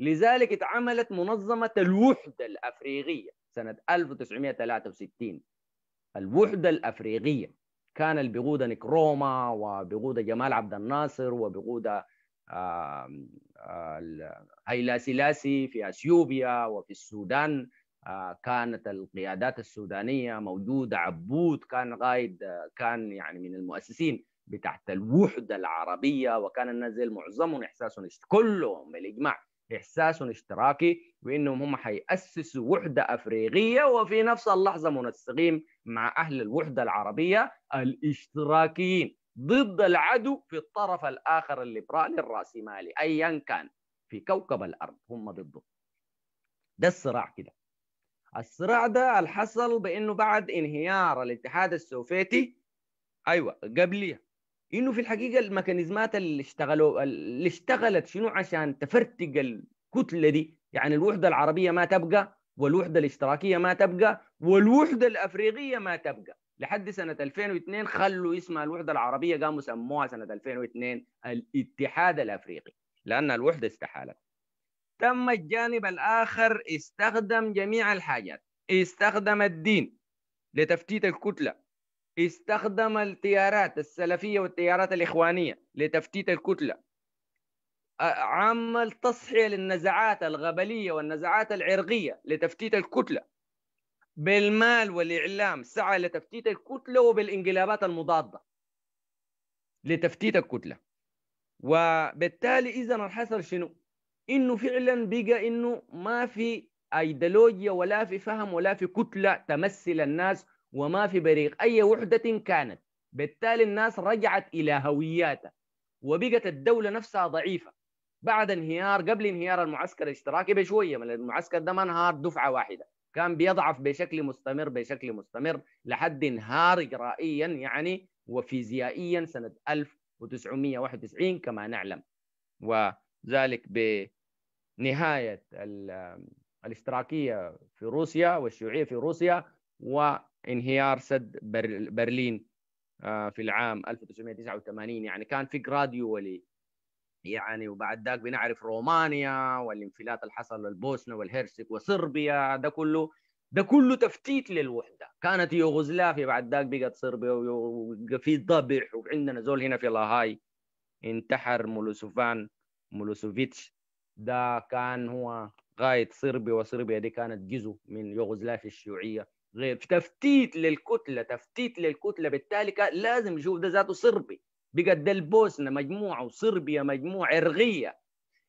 لذلك اتعملت منظمة الوحدة الأفريقية سنة 1963 الوحدة الأفريقية كان البقودة نكروما وبقودة جمال عبد الناصر وبقودة آه، آه، هيلا سلاسي في اثيوبيا وفي السودان آه، كانت القيادات السودانيه موجوده عبود كان قائد كان يعني من المؤسسين بتحت الوحده العربيه وكان الناس زي معظمهم احساسهم كلهم بالاجماع احساس اشتراكي بانهم هم حيأسسوا وحده افريقيه وفي نفس اللحظه منسقين مع اهل الوحده العربيه الاشتراكيين ضد العدو في الطرف الاخر الليبرالي الراسمالي ايا كان في كوكب الارض هم ضده ده الصراع كده الصراع ده حصل بانه بعد انهيار الاتحاد السوفيتي ايوه قبليه انه في الحقيقه الميكانيزمات اللي اشتغلوا اللي اشتغلت شنو عشان تفرتق الكتله دي يعني الوحده العربيه ما تبقى والوحده الاشتراكيه ما تبقى والوحده الافريقيه ما تبقى لحد سنه 2002 خلوا اسمها الوحده العربيه قاموا سموها سنه 2002 الاتحاد الافريقي لان الوحده استحالت تم الجانب الاخر استخدم جميع الحاجات استخدم الدين لتفتيت الكتله استخدم التيارات السلفية والتيارات الإخوانية لتفتيت الكتلة عمل تصحية للنزعات الغبلية والنزعات العرقية لتفتيت الكتلة بالمال والإعلام سعى لتفتيت الكتلة وبالانقلابات المضادة لتفتيت الكتلة وبالتالي إذا حصل شنو؟ إنه فعلا بقى إنه ما في أيديولوجيا ولا في فهم ولا في كتلة تمثل الناس وما في بريق أي وحدة كانت بالتالي الناس رجعت إلى هوياتها وبقت الدولة نفسها ضعيفة بعد انهيار قبل انهيار المعسكر الاشتراكي بشوية من المعسكر ده ما انهار دفعة واحدة كان بيضعف بشكل مستمر بشكل مستمر لحد انهار إجرائيا يعني وفيزيائيا سنة 1991 كما نعلم وذلك بنهاية الاشتراكية في روسيا والشيوعية في روسيا و انهيار سد برلين آه، في العام 1989 يعني كان في جراديولي يعني وبعد ذاك بنعرف رومانيا والانفلات اللي حصل للبوسنه والهرسك وصربيا ده كله ده كله تفتيت للوحده كانت يوغوسلافيا بعد ذاك بقت صربيا وفي ضبح وعندنا زول هنا في لاهاي انتحر مولوسوفان مولوسوفيتش ده كان هو غاية صربيا وصربيا دي كانت جزء من يوغوسلافيا الشيوعية غير تفتيت للكتله تفتيت للكتله بالتالي لازم يشوف ده ذاته صربي بقد البوسنه مجموعه وصربيا مجموعه عرقيه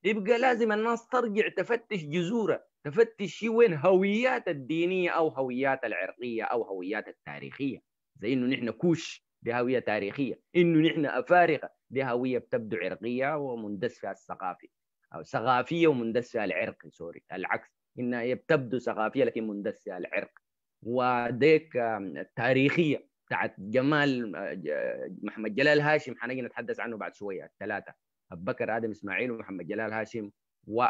يبقى لازم الناس ترجع تفتش جذورها تفتش وين هويات الدينيه او هويات العرقيه او هويات التاريخيه زي انه نحن كوش دي هويه تاريخيه انه نحن افارقه دي هويه بتبدو عرقيه ومندس فيها الثقافي او ثقافيه ومندس فيها العرقي سوري العكس انها هي بتبدو ثقافيه لكن مندس فيها العرق وديك التاريخيه بتاعت جمال آه، محمد جلال هاشم حنجي نتحدث عنه بعد شويه الثلاثه ابو بكر ادم اسماعيل ومحمد جلال هاشم و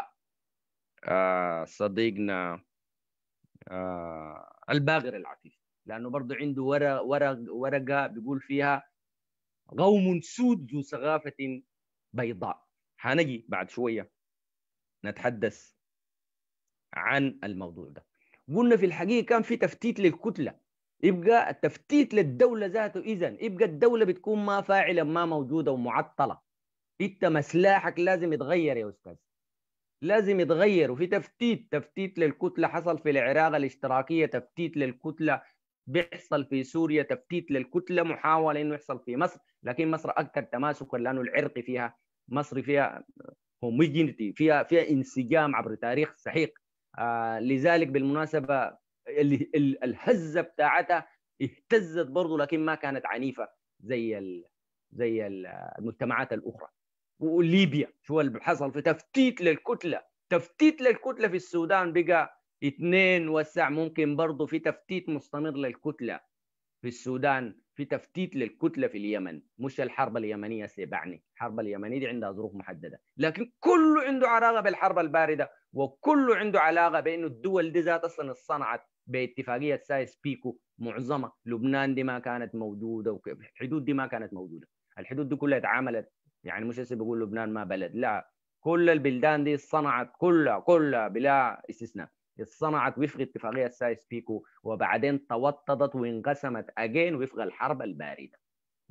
آه، صديقنا آه، الباغر العفيف لانه برضه عنده ورق ورق ورقه بيقول فيها قوم سود ذو ثقافه بيضاء حنجي بعد شويه نتحدث عن الموضوع ده قلنا في الحقيقه كان في تفتيت للكتله يبقى التفتيت للدوله ذاته اذا يبقى الدوله بتكون ما فاعله ما موجوده ومعطله انت مسلاحك لازم يتغير يا استاذ لازم يتغير وفي تفتيت تفتيت للكتله حصل في العراق الاشتراكيه تفتيت للكتله بيحصل في سوريا تفتيت للكتله محاوله انه يحصل في مصر لكن مصر اكثر تماسكا لانه العرقي فيها مصر فيها هوموجينيتي فيها فيها انسجام عبر تاريخ سحيق آه، لذلك بالمناسبه اللي الهزه بتاعتها اهتزت برضه لكن ما كانت عنيفه زي ال زي المجتمعات الاخرى وليبيا شو اللي حصل في تفتيت للكتله تفتيت للكتله في السودان بقى اثنين وسع ممكن برضه في تفتيت مستمر للكتله في السودان في تفتيت للكتله في اليمن مش الحرب اليمنيه سيبعني الحرب اليمنيه دي عندها ظروف محدده لكن كله عنده علاقه بالحرب البارده وكله عنده علاقه بانه الدول دي ذات اصلا اتصنعت باتفاقيه سايس بيكو معظمها لبنان دي ما كانت موجوده الحدود دي ما كانت موجوده الحدود دي كلها اتعاملت يعني مش هسه بقول لبنان ما بلد لا كل البلدان دي صنعت كلها كلها بلا استثناء صنعت وفق اتفاقيه سايس بيكو وبعدين توطدت وانقسمت اجين وفق الحرب البارده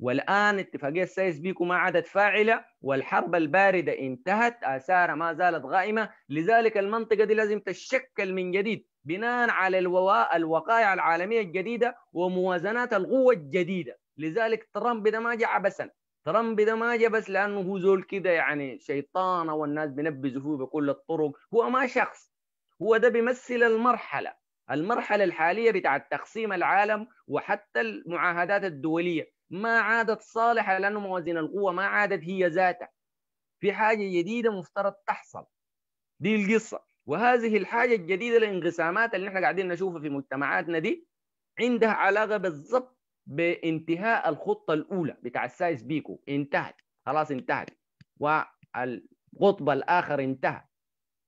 والآن اتفاقية سايس بيكو ما عادت فاعلة والحرب الباردة انتهت آثارها ما زالت غائمة لذلك المنطقة دي لازم تتشكل من جديد بناء على الوقائع العالمية الجديدة وموازنات القوة الجديدة لذلك ترامب ده ما جاء عبثا ترامب ده ما جاء بس لأنه هو زول كده يعني شيطانة والناس بينبذوا فيه بكل الطرق هو ما شخص هو ده بيمثل المرحلة المرحلة الحالية بتاعت تقسيم العالم وحتى المعاهدات الدولية ما عادت صالحه لانه موازين القوه ما عادت هي ذاتها في حاجه جديده مفترض تحصل دي القصه وهذه الحاجه الجديده الانقسامات اللي احنا قاعدين نشوفها في مجتمعاتنا دي عندها علاقه بالضبط بانتهاء الخطه الاولى بتاع السايس بيكو انتهت خلاص انتهت والقطب الاخر انتهى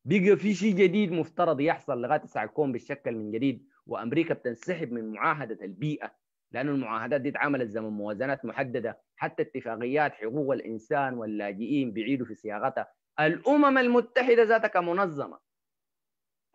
بقى في شيء جديد مفترض يحصل لغايه الساعه الكون بالشكل من جديد وامريكا بتنسحب من معاهده البيئه لأن المعاهدات دي اتعملت زمن موازنات محددة حتى اتفاقيات حقوق الإنسان واللاجئين بعيدوا في صياغتها الأمم المتحدة ذاتها كمنظمة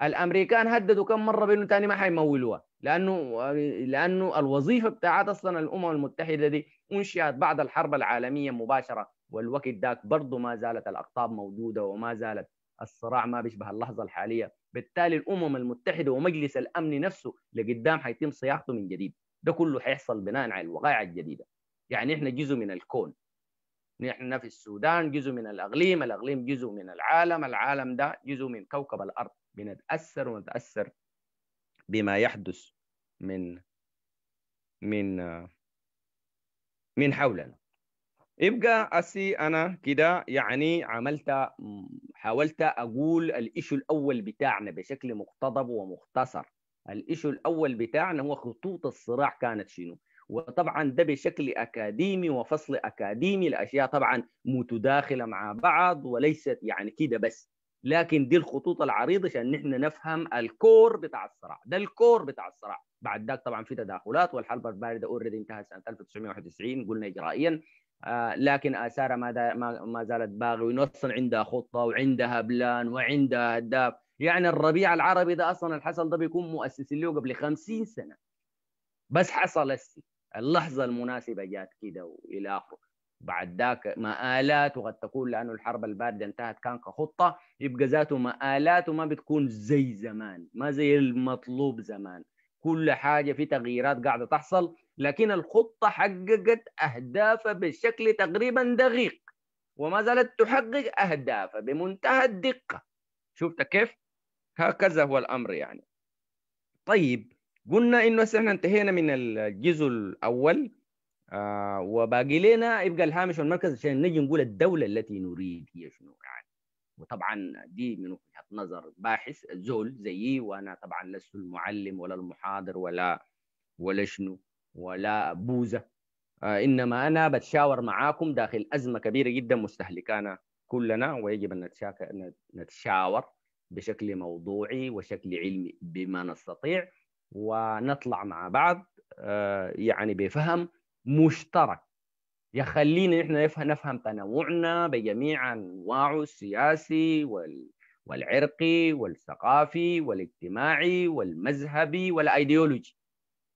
الامريكان هددوا كم مره بانه ثاني ما حيمولوها لانه لانه الوظيفه بتاعت اصلا الامم المتحده دي انشئت بعد الحرب العالميه مباشره والوقت ذاك برضه ما زالت الاقطاب موجوده وما زالت الصراع ما بيشبه اللحظه الحاليه بالتالي الامم المتحده ومجلس الامن نفسه لقدام حيتم صياغته من جديد ده كله هيحصل بناء على الوقائع الجديده يعني احنا جزء من الكون نحن في السودان جزء من الاقليم الاقليم جزء من العالم العالم ده جزء من كوكب الارض بنتاثر ونتاثر بما يحدث من من من حولنا يبقى أسي أنا كده يعني عملت حاولت أقول الإشي الأول بتاعنا بشكل مقتضب ومختصر الإشي الاول بتاعنا هو خطوط الصراع كانت شنو وطبعا ده بشكل اكاديمي وفصل اكاديمي الاشياء طبعا متداخله مع بعض وليست يعني كده بس لكن دي الخطوط العريضه عشان نحن نفهم الكور بتاع الصراع ده الكور بتاع الصراع بعد ذاك طبعا في تداخلات والحرب البارده اوريدي انتهت سنه 1991 قلنا اجرائيا آه لكن اثارها ما, ما, ما زالت باغي ونصا عندها خطه وعندها بلان وعندها اهداف يعني الربيع العربي ده اصلا الحصل ده بيكون مؤسسين له قبل 50 سنه بس حصل السي اللحظه المناسبه جات كده والى اخره بعد ذاك مآلات وقد تكون لانه الحرب البارده انتهت كان كخطه يبقى ذاته مآلات وما بتكون زي زمان ما زي المطلوب زمان كل حاجه في تغييرات قاعده تحصل لكن الخطه حققت اهدافها بشكل تقريبا دقيق وما زالت تحقق اهدافها بمنتهى الدقه شفت كيف؟ هكذا هو الأمر يعني طيب قلنا إنه احنا انتهينا من الجزء الأول آه وباقي لنا يبقى الهامش والمركز عشان نجي نقول الدولة التي نريد هي شنو يعني وطبعا دي من وجهة نظر باحث زول زيي وأنا طبعا لست المعلم ولا المحاضر ولا ولا شنو ولا بوزة آه إنما أنا بتشاور معاكم داخل أزمة كبيرة جدا مستهلكانا كلنا ويجب أن نتشاور بشكل موضوعي وشكل علمي بما نستطيع ونطلع مع بعض آه، يعني بفهم مشترك يخلينا نحن نفهم تنوعنا بجميع انواعه السياسي وال والعرقي والثقافي والاجتماعي والمذهبي والايديولوجي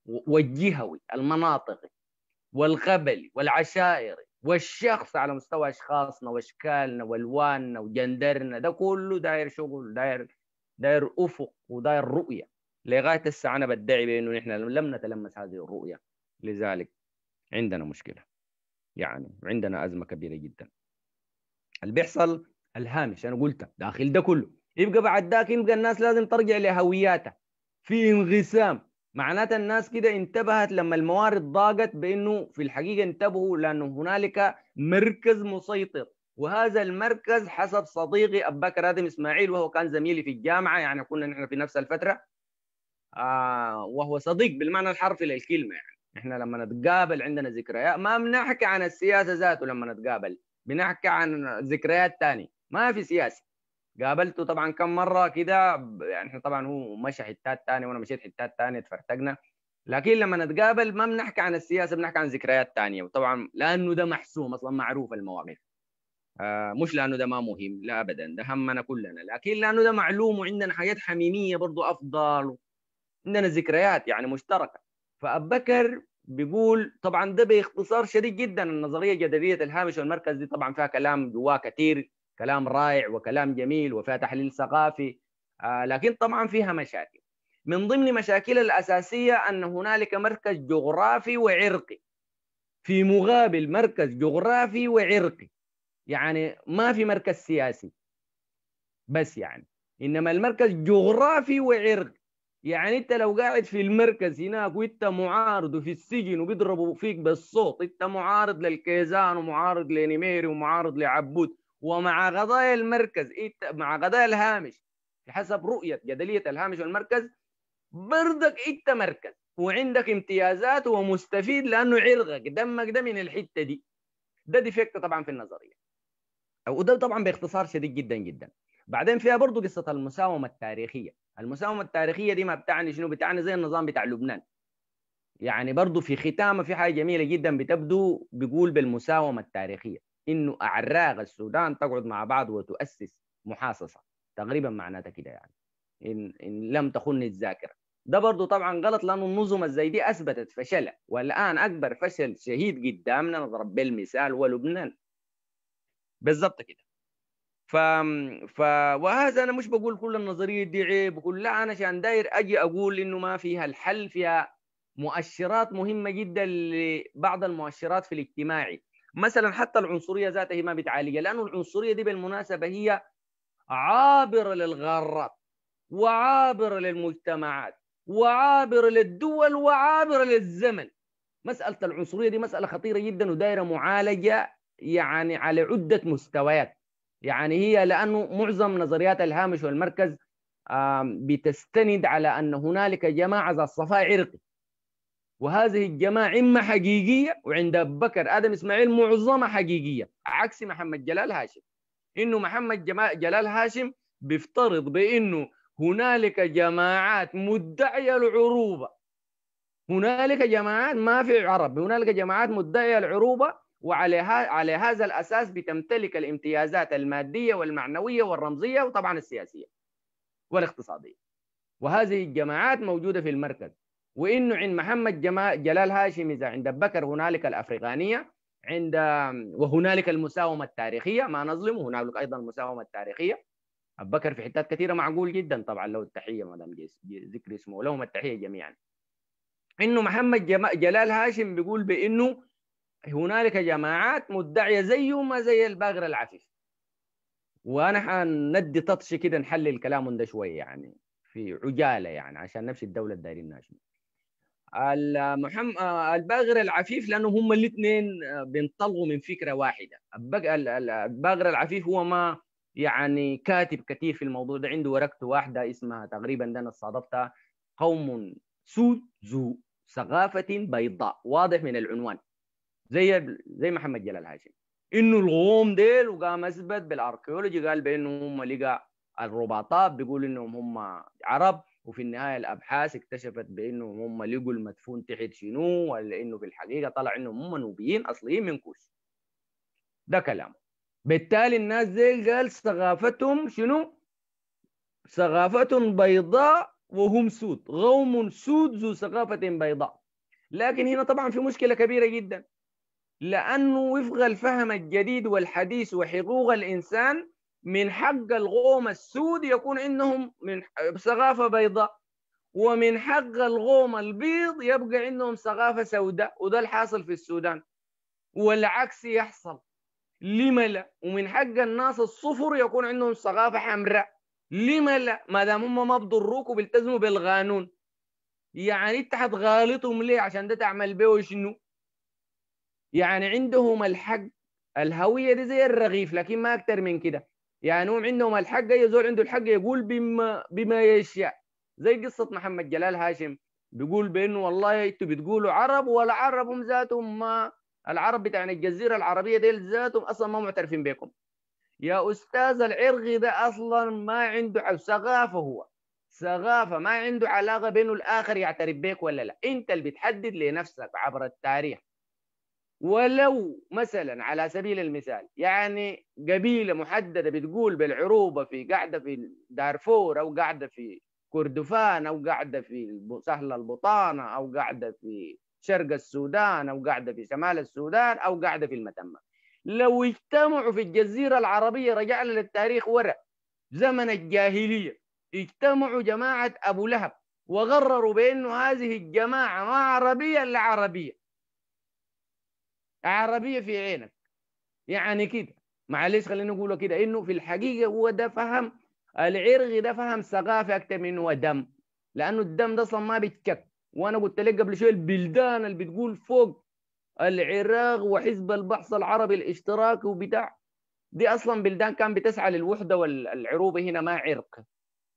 والجهوي المناطقي والقبلي والعشائري والشخص على مستوى اشخاصنا واشكالنا والواننا وجندرنا ده كله داير شغل داير داير افق وداير رؤيه لغايه الساعه انا بدعي بانه نحن لم نتلمس هذه الرؤيه لذلك عندنا مشكله يعني عندنا ازمه كبيره جدا اللي بيحصل الهامش انا قلت داخل ده كله يبقى بعد ذاك يبقى الناس لازم ترجع لهوياتها في انقسام معناتها الناس كده انتبهت لما الموارد ضاقت بانه في الحقيقه انتبهوا لانه هنالك مركز مسيطر وهذا المركز حسب صديقي ابو بكر ادم اسماعيل وهو كان زميلي في الجامعه يعني كنا نحن في نفس الفتره آه وهو صديق بالمعنى الحرفي للكلمه يعني احنا لما نتقابل عندنا ذكريات ما بنحكي عن السياسه ذاته لما نتقابل بنحكي عن ذكريات ثانيه ما في سياسه قابلته طبعا كم مره كده يعني احنا طبعا هو مشى حتات ثانيه وانا مشيت حتات ثانيه اتفرتقنا لكن لما نتقابل ما بنحكي عن السياسه بنحكي عن ذكريات ثانيه وطبعا لانه ده محسوم اصلا معروف المواقف آه مش لانه ده ما مهم لا ابدا ده همنا كلنا لكن لانه ده معلوم وعندنا حاجات حميميه برضو افضل عندنا ذكريات يعني مشتركه فابكر بيقول طبعا ده باختصار شديد جدا النظريه الجدليه الهامش والمركز دي طبعا فيها كلام جواه كثير كلام رائع وكلام جميل وفيها تحليل ثقافي آه، لكن طبعا فيها مشاكل من ضمن مشاكل الأساسية أن هنالك مركز جغرافي وعرقي في مقابل مركز جغرافي وعرقي يعني ما في مركز سياسي بس يعني إنما المركز جغرافي وعرقي يعني انت لو قاعد في المركز هناك وانت معارض وفي السجن وبيضربوا فيك بالصوت انت معارض للكيزان ومعارض لنميري ومعارض لعبود ومع قضايا المركز إيه، مع قضايا الهامش بحسب رؤية جدلية الهامش والمركز برضك انت مركز وعندك امتيازات ومستفيد لانه عرقك دمك ده من الحته دي ده ديفكت طبعا في النظريه وده طبعا باختصار شديد جدا جدا بعدين فيها برضه قصه المساومه التاريخيه المساومه التاريخيه دي ما بتعني شنو بتعني زي النظام بتاع لبنان يعني برضه في ختامه في حاجه جميله جدا بتبدو بيقول بالمساومه التاريخيه انه اعراق السودان تقعد مع بعض وتؤسس محاصصه تقريبا معناتها كده يعني ان ان لم تخن الذاكره ده برضه طبعا غلط لانه النظم الزي دي اثبتت فشلها والان اكبر فشل شهيد قدامنا نضرب بالمثال هو لبنان بالظبط كده ف... ف وهذا انا مش بقول كل النظريه دي عيب لا انا عشان داير اجي اقول انه ما فيها الحل فيها مؤشرات مهمه جدا لبعض المؤشرات في الاجتماعي مثلا حتى العنصريه ذاتها ما بتعالجها لانه العنصريه دي بالمناسبه هي عابره للغارات وعابره للمجتمعات وعابره للدول وعابره للزمن مساله العنصريه دي مساله خطيره جدا ودايره معالجه يعني على عده مستويات يعني هي لانه معظم نظريات الهامش والمركز بتستند على ان هنالك جماعه ذات صفاء عرقي وهذه الجماعة إما حقيقية وعند أبو بكر آدم إسماعيل معظمها حقيقية عكس محمد جلال هاشم إنه محمد جلال هاشم بيفترض بإنه هنالك جماعات مدعية العروبة هنالك جماعات ما في عرب هنالك جماعات مدعية العروبة وعلى على هذا الأساس بتمتلك الامتيازات المادية والمعنوية والرمزية وطبعا السياسية والاقتصادية وهذه الجماعات موجودة في المركز وانه عند محمد جلال هاشم اذا عند بكر هنالك الافريقانيه عند وهنالك المساومه التاريخيه ما نظلم هنالك ايضا المساومه التاريخيه ابو بكر في حتات كثيره معقول جدا طبعا له التحيه ما دام ذكر اسمه لهم التحيه جميعا انه محمد جلال هاشم بيقول بانه هنالك جماعات مدعيه زيه ما زي الباقر العفيف وانا حندي تطشي كده نحلل كلامهم ده شويه يعني في عجاله يعني عشان نمشي الدوله الدارين شنو المحم... الباغر العفيف لانه هم الاثنين آه، بينطلقوا من فكره واحده الباغر العفيف هو ما يعني كاتب كثير في الموضوع ده عنده ورقته واحده اسمها تقريبا ده انا استضفتها قوم سود ذو ثقافه بيضاء واضح من العنوان زي زي محمد جلال هاشم انه الغوم ديل وقام اثبت بالاركيولوجي قال بانه هم لقى الرباطات بيقول انهم هم عرب وفي النهايه الابحاث اكتشفت بانه هم لقوا المدفون تحت شنو ولا انه في الحقيقه طلع انهم هم نوبيين اصليين من كوش ده كلام بالتالي الناس دي قال ثقافتهم شنو ثقافة بيضاء وهم سود قوم سود ذو ثقافه بيضاء لكن هنا طبعا في مشكله كبيره جدا لانه وفق الفهم الجديد والحديث وحقوق الانسان من حق الغوم السود يكون عندهم من ثقافه بيضاء ومن حق الغوم البيض يبقى عندهم ثقافه سوداء وده الحاصل في السودان والعكس يحصل لم لا ومن حق الناس الصفر يكون عندهم ثقافه حمراء لم لا ما دام هم ما بضروك وبيلتزموا بالقانون يعني انت حتغالطهم ليه عشان ده تعمل بيه شنو يعني عندهم الحق الهويه دي زي الرغيف لكن ما اكتر من كده يعني هم عندهم الحق اي زول عنده الحق يقول بما بما يشاء زي قصه محمد جلال هاشم بيقول بانه والله انتوا بتقولوا عرب ولا عرب هم ذاتهم ما العرب بتاع الجزيره العربيه ديل ذاتهم اصلا ما معترفين بكم يا استاذ العرغي ده اصلا ما عنده ثقافه هو ثقافه ما عنده علاقه بانه الاخر يعترف بيك ولا لا انت اللي بتحدد لنفسك عبر التاريخ ولو مثلا على سبيل المثال يعني قبيله محدده بتقول بالعروبه في قاعده في دارفور او قاعده في كردفان او قاعده في سهل البطانه او قاعده في شرق السودان او قاعده في شمال السودان او قاعده في المتمه لو اجتمعوا في الجزيره العربيه رجعنا للتاريخ ورا زمن الجاهليه اجتمعوا جماعه ابو لهب وقرروا بانه هذه الجماعه ما عربيه الا عربيه عربيه في عينك يعني كده معلش خلينا نقوله كده انه في الحقيقه هو ده فهم العرغي ده فهم ثقافه اكثر من هو دم لانه الدم ده اصلا ما بيتكك وانا قلت لك قبل شويه البلدان اللي بتقول فوق العراق وحزب البحث العربي الاشتراكي وبتاع دي اصلا بلدان كان بتسعى للوحده والعروبه هنا ما عرق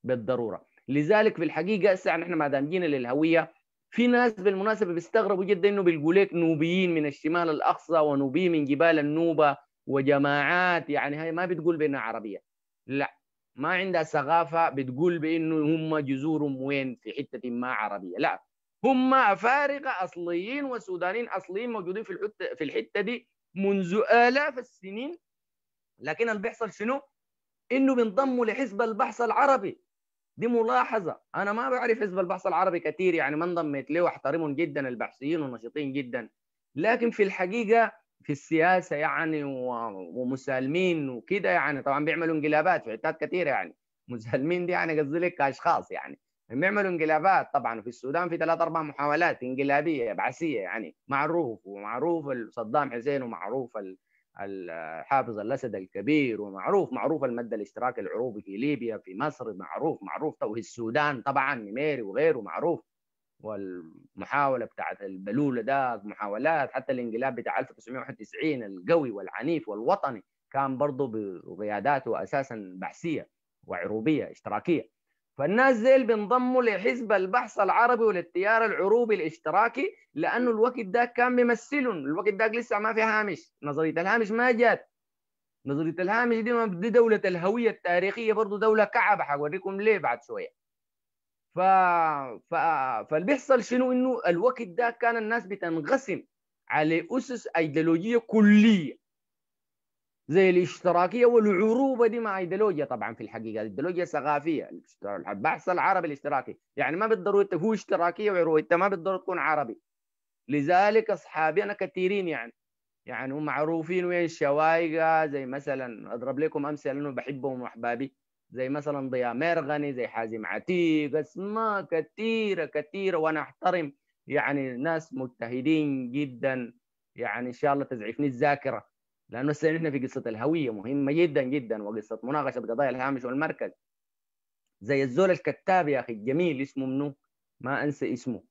بالضروره لذلك في الحقيقه هسه نحن ما دام جينا للهويه في ناس بالمناسبة بيستغربوا جدا انه بيقول لك نوبيين من الشمال الاقصى ونوبي من جبال النوبة وجماعات يعني هاي ما بتقول بانها عربية لا ما عندها ثقافة بتقول بانه هم جذورهم وين في حتة ما عربية لا هم افارقة اصليين وسودانيين اصليين موجودين في الحتة في الحتة دي منذ آلاف السنين لكن اللي بيحصل شنو؟ انه بينضموا لحزب البحث العربي دي ملاحظه انا ما بعرف حزب البحث العربي كثير يعني ما انضميت له واحترمهم جدا البحثيين والنشيطين جدا لكن في الحقيقه في السياسه يعني ومسالمين وكده يعني طبعا بيعملوا انقلابات في حتات كثيره يعني مسالمين دي يعني قصدي لك كاشخاص يعني بيعملوا انقلابات طبعا في السودان في ثلاث اربع محاولات انقلابيه بعثيه يعني معروف ومعروف صدام حسين ومعروف حافظ الاسد الكبير ومعروف معروف المد الاشتراكي العروبي في ليبيا في مصر معروف معروف توهي السودان طبعا نميري وغيره معروف والمحاوله بتاعت البلوله ده محاولات حتى الانقلاب بتاع 1991 القوي والعنيف والوطني كان برضه بقياداته اساسا بحثيه وعروبيه اشتراكيه فالناس زيل بينضموا لحزب البحث العربي وللتيار العروبي الاشتراكي لانه الوقت ده كان بيمثلهم الوقت ده لسه ما في هامش نظريه الهامش ما جات نظريه الهامش دي دي دوله الهويه التاريخيه برضه دوله كعبه حوريكم ليه بعد شويه ف... ف... فالبيحصل شنو انه الوقت ده كان الناس بتنقسم على اسس ايديولوجيه كليه زي الاشتراكيه والعروبه دي مع ايديولوجيا طبعا في الحقيقه ايديولوجيا ثقافيه البحث العربي الاشتراكي يعني ما بالضروره هو اشتراكيه وعروبه انت ما بالضروره تكون عربي لذلك اصحابي انا كثيرين يعني يعني هم معروفين وين الشوايقة زي مثلا اضرب لكم امثله لانه بحبهم واحبابي زي مثلا ضياء مرغني زي حازم عتيق اسماء كثيره كثيره وانا احترم يعني ناس مجتهدين جدا يعني ان شاء الله تزعفني الذاكره لانه هسه نحن في قصه الهويه مهمه جدا جدا وقصه مناقشه قضايا الهامش والمركز زي الزول الكتاب يا اخي الجميل اسمه منو ما انسى اسمه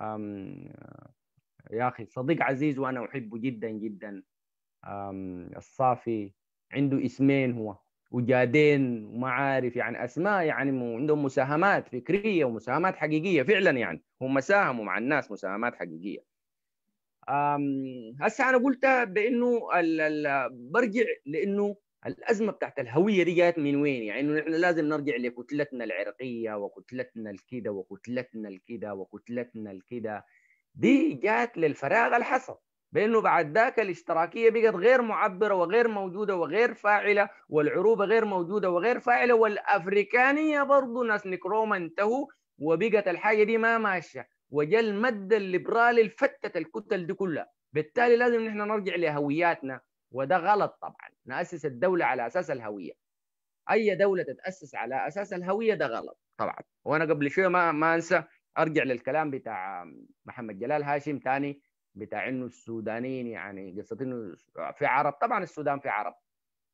أم يا اخي صديق عزيز وانا احبه جدا جدا أم الصافي عنده اسمين هو وجادين وما عارف يعني اسماء يعني عندهم مساهمات فكريه ومساهمات حقيقيه فعلا يعني هم ساهموا مع الناس مساهمات حقيقيه هسه انا قلتها بانه برجع لانه الازمه بتاعت الهويه دي جات من وين؟ يعني انه نحن لازم نرجع لكتلتنا العرقيه وكتلتنا الكده وكتلتنا الكده وكتلتنا الكده دي جات للفراغ الحصل بانه بعد ذاك الاشتراكيه بقت غير معبره وغير موجوده وغير فاعله والعروبه غير موجوده وغير فاعله والافريكانيه برضه ناس نكروما انتهوا وبقت الحاجه دي ما ماشيه وجا المد الليبرالي الفتت فتت الكتل دي كلها بالتالي لازم نحن نرجع لهوياتنا وده غلط طبعا نأسس الدولة على أساس الهوية أي دولة تتأسس على أساس الهوية ده غلط طبعا وأنا قبل شوية ما ما أنسى أرجع للكلام بتاع محمد جلال هاشم تاني بتاع إنه السودانيين يعني قصة إنه في عرب طبعا السودان في عرب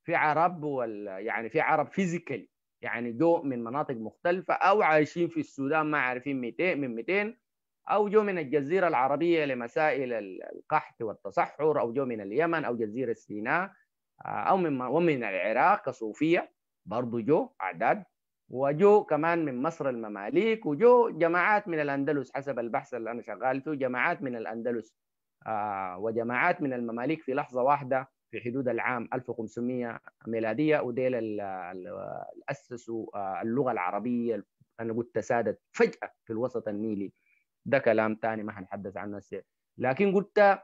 في عرب وال يعني في عرب فيزيكال يعني جو من مناطق مختلفة أو عايشين في السودان ما عارفين 200 من 200 أو جو من الجزيرة العربية لمسائل القحط والتصحر أو جو من اليمن أو جزيرة سيناء آه، أو من ومن العراق كصوفية برضو جو أعداد وجو كمان من مصر المماليك وجو جماعات من الأندلس حسب البحث اللي أنا شغال فيه جماعات من الأندلس آه، وجماعات من المماليك في لحظة واحدة في حدود العام 1500 ميلادية وديل أسسوا آه، اللغة العربية أنا قلت تسادت فجأة في الوسط النيلي ده كلام ثاني ما هنتحدث عنه هسه لكن قلت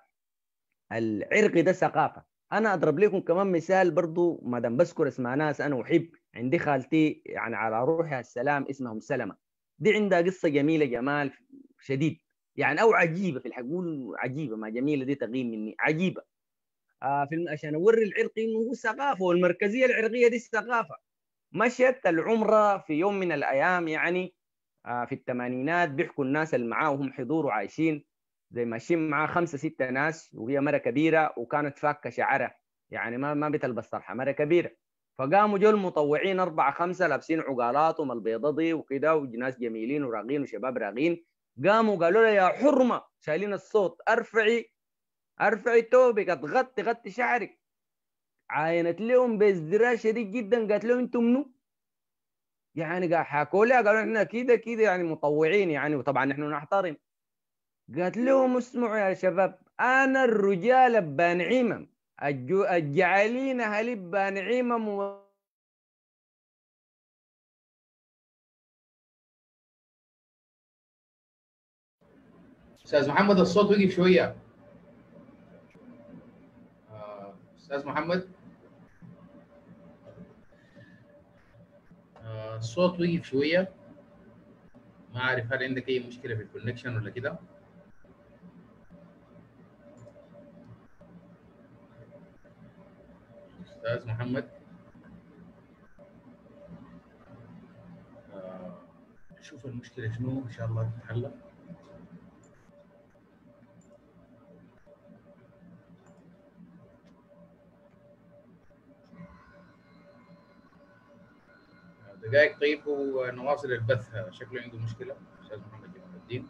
العرق ده ثقافه انا اضرب لكم كمان مثال برضو ما دام بذكر اسماء ناس انا احب عندي خالتي يعني على روحها السلام اسمهم سلمه دي عندها قصه جميله جمال شديد يعني او عجيبه في الحقول عجيبه ما جميله دي تغيب مني عجيبه آه في عشان اوري العرقي انه هو ثقافه والمركزيه العرقيه دي الثقافه مشيت العمره في يوم من الايام يعني آه، في الثمانينات بيحكوا الناس اللي معاه وهم حضور وعايشين زي ماشيين معاه خمسه سته ناس وهي مره كبيره وكانت فاكه شعرها يعني ما ما بتلبس طرحه مره كبيره فقاموا جو المطوعين اربعه خمسه لابسين عقالاتهم البيضضي وكده وناس جميلين وراغين وشباب راغين قاموا قالوا لها يا حرمه شايلين الصوت ارفعي ارفعي توبك تغطي غطي شعرك عاينت لهم بازدراء شديد جدا قالت لهم انتم منو؟ يعني قال حكوا لها قالوا احنا كده كده يعني مطوعين يعني وطبعا نحن نحترم قالت لهم اسمعوا يا شباب انا الرجال بنعيمم الجعلين اهلي بنعيمم و... استاذ محمد الصوت وقف شويه آه، استاذ محمد الصوت وقف شويه ما اعرف هل عندك اي مشكله في الكونكشن ولا كده استاذ محمد آه، شوف المشكله شنو ان شاء الله تتحل دقائق طيب ونواصل البث شكله عنده مشكله استاذ محمد جمال الدين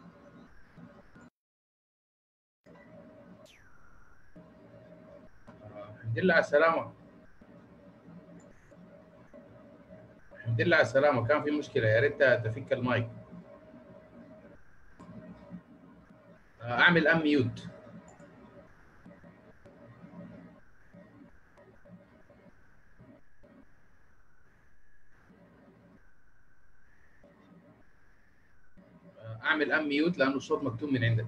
الحمد لله على السلامه الحمد لله على السلامه كان في مشكله يا ريت تفك المايك اعمل ام ميوت اعمل ام ميوت لانه الصوت مكتوم من عندك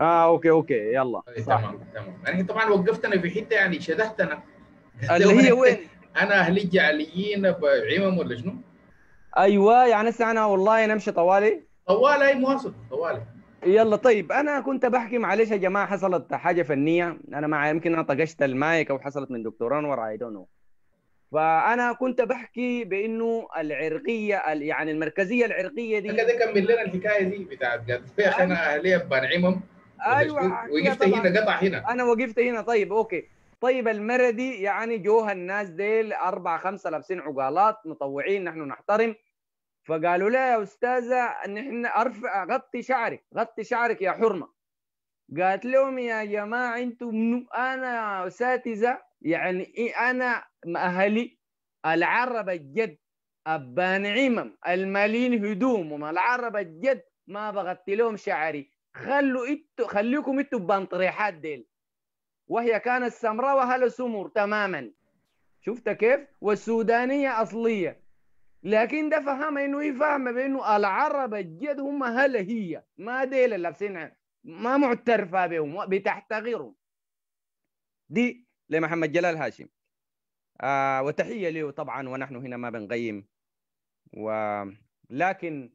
اه اوكي اوكي يلا طيب، تمام تمام يعني طبعا وقفتنا في حته يعني شدهتنا اللي هي وين؟ انا اهلي جعليين بعمم ولا شنو؟ ايوه يعني هسه انا والله نمشي طوالي طوالي اي مواصل طوالي يلا طيب انا كنت بحكي معلش يا جماعه حصلت حاجه فنيه انا ما يمكن انا طقشت المايك او حصلت من دكتوران ورا اي دونت فانا كنت بحكي بانه العرقيه يعني المركزيه العرقيه دي كده كمل لنا الحكايه دي بتاعت قد في عشان أيوة. اهليه بنعمم ايوه وقفت هنا قطع هنا انا وقفت هنا طيب اوكي طيب المره دي يعني جوها الناس ديل اربع خمسه لابسين عقالات مطوعين نحن نحترم فقالوا لها يا استاذه نحن ارفع غطي شعرك غطي شعرك يا حرمه قالت لهم يا جماعه انتم انا اساتذه يعني إيه انا اهلي العرب الجد ابان عمم المالين هدومهم العرب الجد ما بغطي لهم شعري خلوا إتو خليكم انتوا بانطريحات ديل وهي كانت سمراء وهلا سمر تماما شفت كيف والسودانيه اصليه لكن ده فهم انه هي إيه؟ فاهمه بانه العرب الجد هم هلا هي ما ديل اللي لابسين ما معترفه بهم بتحتقرهم دي لمحمد جلال هاشم آه وتحيه له طبعا ونحن هنا ما بنقيم ولكن